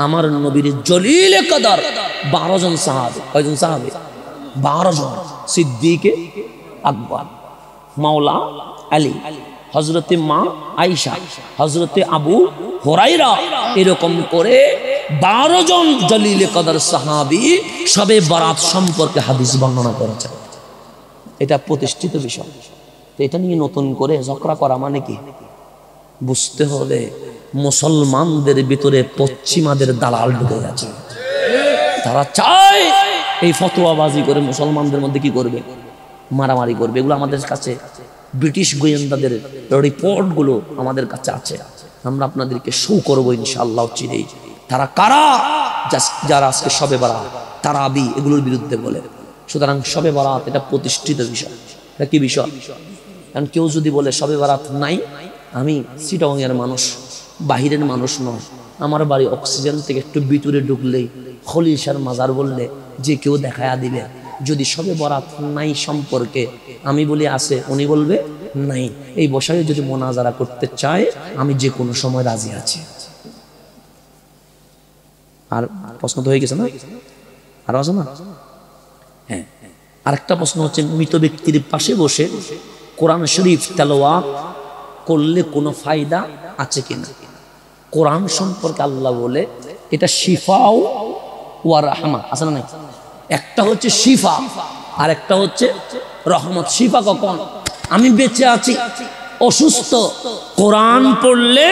আমার নবীর জলিল কদর বারো জন সাহাবে কয়জন সাহাবে বারো জন সিদ্দিকে আকবর মাওলা আলী হজরতে মা আইসা হজরতে আবু হরাইরা এরকম করে বারো জন জলিল কদর সাহাবি সবে বারাত সম্পর্কে হাদিস বর্ণনা করেছে এটা প্রতিষ্ঠিত বিষয় তো এটা নিয়ে নতুন করে ঝগড়া করা মানে কি বুঝতে হলে মুসলমানদের ভিতরে পশ্চিমাদের দালাল ঢুকে গেছে তারা চায় এই ফতোয়াবাজি করে মুসলমানদের মধ্যে কি করবে মারামারি করবে এগুলো আমাদের কাছে ব্রিটিশ গোয়েন্দাদের রিপোর্টগুলো আমাদের কাছে আছে আমরা আপনাদেরকে শো করবো ইনশাআল্লাহ চিনেই তারা কারা যারা আজকে সবে বারা তারা আবি এগুলোর বিরুদ্ধে বলে সুতরাং সবে বারাত এটা প্রতিষ্ঠিত বিষয় এটা কি বিষয় কারণ কেউ যদি বলে সবে বারাত নাই আমি এর মানুষ বাহিরের মানুষ নয় আমার বাড়ি অক্সিজেন থেকে একটু ভিতরে ঢুকলেই হলিশার মাজার বললে যে কেউ দেখায়া দিবে যদি সবে বরাত নাই সম্পর্কে আমি বলি আছে উনি বলবে নাই এই বসায় যদি মোনাজারা করতে চায় আমি যে কোনো সময় রাজি আছি আর প্রশ্ন তো হয়ে গেছে না আর আছে না হ্যাঁ আরেকটা প্রশ্ন হচ্ছে মৃত ব্যক্তির পাশে বসে কোরআন শরীফ তেলোয়া করলে কোনো ফায়দা আছে কিনা কোরআন সম্পর্কে আল্লাহ বলে এটা শিফাও ওয়া রাহমা আছে না নাই একটা হচ্ছে শিফা আর একটা হচ্ছে রহমত শিফা কখন আমি বেঁচে আছি অসুস্থ কোরআন পড়লে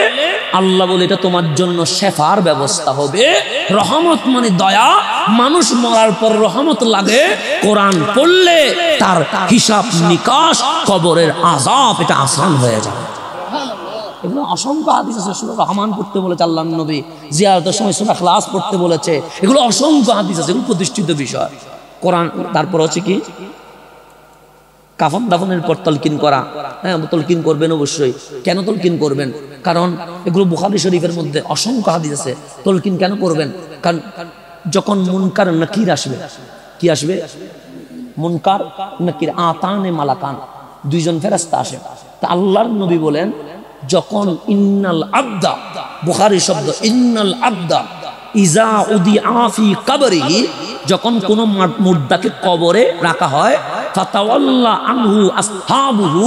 আল্লাহ বলে এটা তোমার জন্য শেফার ব্যবস্থা হবে রহমত মানে দয়া মানুষ মরার পর রহমত লাগে কোরআন পড়লে তার হিসাব নিকাশ কবরের আজাব এটা আসান হয়ে যাবে এগুলো অসংখ্য হাদিস আছে সুরা রহমান পড়তে বলেছে আল্লাহ নবী জিয়ারতের সময় সুরা খ্লাস পড়তে বলেছে এগুলো অসংখ্য হাদিস আছে এগুলো প্রতিষ্ঠিত বিষয় কোরআন তারপর হচ্ছে কি কাফন দাফনের পর তলকিন করা হ্যাঁ তলকিন করবেন অবশ্যই কেন তলকিন করবেন কারণ এগুলো বুখারি শরীফের মধ্যে অসংখ্য হাদিস আছে তলকিন কেন করবেন কারণ যখন মুনকার নাকির আসবে কি আসবে মুনকার নাকির আতানে মালাকান দুইজন ফেরাস্তা আসে তা আল্লাহর নবী বলেন যখন ইন্নাল আবদা বুখারি শব্দ ইন্নাল আবদা ইজা উদি আফি কবরি যখন কোনো মুদ্রাকে কবরে রাখা হয় ফাতাওয়াল্লা আনহু আসহাবুহু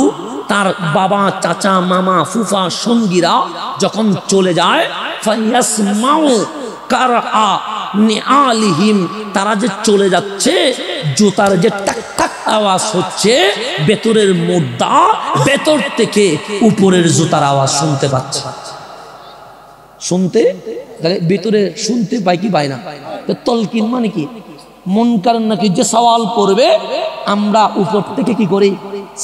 তার বাবা চাচা মামা ফুফা সঙ্গীরা যখন চলে যায় ফাইয়াসমাউ কারআ নিআলিহিম তারা যে চলে যাচ্ছে জুতার যে টাক টাক আওয়াজ হচ্ছে বেতরের মুদ্রা বেতর থেকে উপরের জুতার আওয়াজ শুনতে পাচ্ছে শুনতে তাহলে শুনতে পাই কি পায় না তলকিন মানে কি মনকার নাকি যে সওয়াল করবে আমরা উপর থেকে কি করি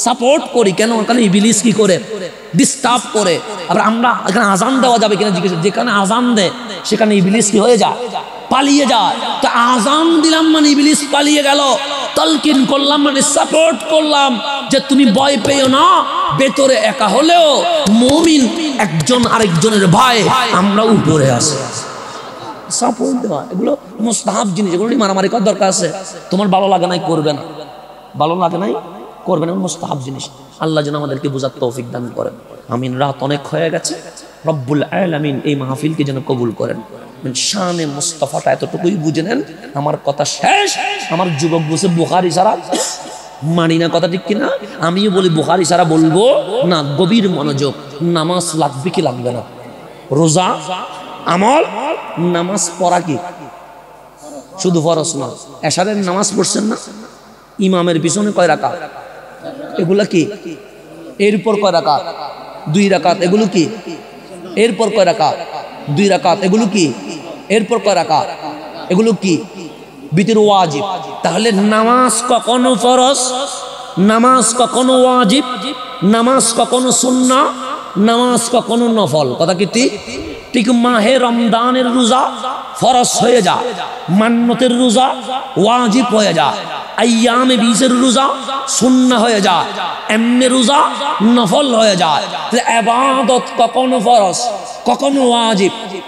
সাপোর্ট করি কেন কারণ ইবিলিস কি করে ডিস্টার্ব করে আবার আমরা এখানে আজান দেওয়া যাবে কিনা জিজ্ঞেস যেখানে আজান দেয় সেখানে ইবিলিস কি হয়ে যায় পালিয়ে যায় তো আজান দিলাম মানে ইবিলিস পালিয়ে গেল তলকিন করলাম মানে সাপোর্ট করলাম যে তুমি ভয় পেও না ভেতরে একা হলেও মমিন একজন আরেকজনের ভয় আমরা উপরে আসি আকসা পড়ে দেওয়া এগুলো মুস্তাহাব জিনিস এগুলো মারামারি করার দরকার আছে তোমার ভালো লাগে নাই করবে না ভালো লাগে নাই করবে না মুস্তাহাব জিনিস আল্লাহ যেন আমাদেরকে বোঝার তৌফিক দান করেন আমিন রাত অনেক হয়ে গেছে রব্বুল আমিন এই মাহফিলকে যেন কবুল করেন শানে মুস্তফাটা এতটুকুই বুঝে নেন আমার কথা শেষ আমার যুবক বসে বুখারি সারা মানি না কথা ঠিক কিনা আমিও বলি বুখারি সারা বলবো না গভীর মনোযোগ নামাজ লাগবে কি লাগবে না রোজা আমল নামাজ পড়া কি শুধু ফরস না এশারের নামাজ পড়ছেন না ইমামের পিছনে কয় রাখা এগুলো কি এরপর কয় রাখা দুই রাকাত এগুলো কি এরপর কয় রাখা দুই রাকাত এগুলো কি এরপর কয় রাখা এগুলো কি বিতির ওয়াজিব তাহলে নামাজ কখনো ফরস নামাজ কখনো ওয়াজিব নামাজ কখনো শূন্য নামাজ কখনো নফল কথা কি ঠিক মাহে রমদানের রোজা ফরস হয়ে যা মান্নতের রোজা ওয়াজিব হয়ে যা আয়ামে বীজের রোজা শূন্য হয়ে যা এমনি রোজা নফল হয়ে যায় আবাদত কখনো ফরস কখনো ওয়াজিব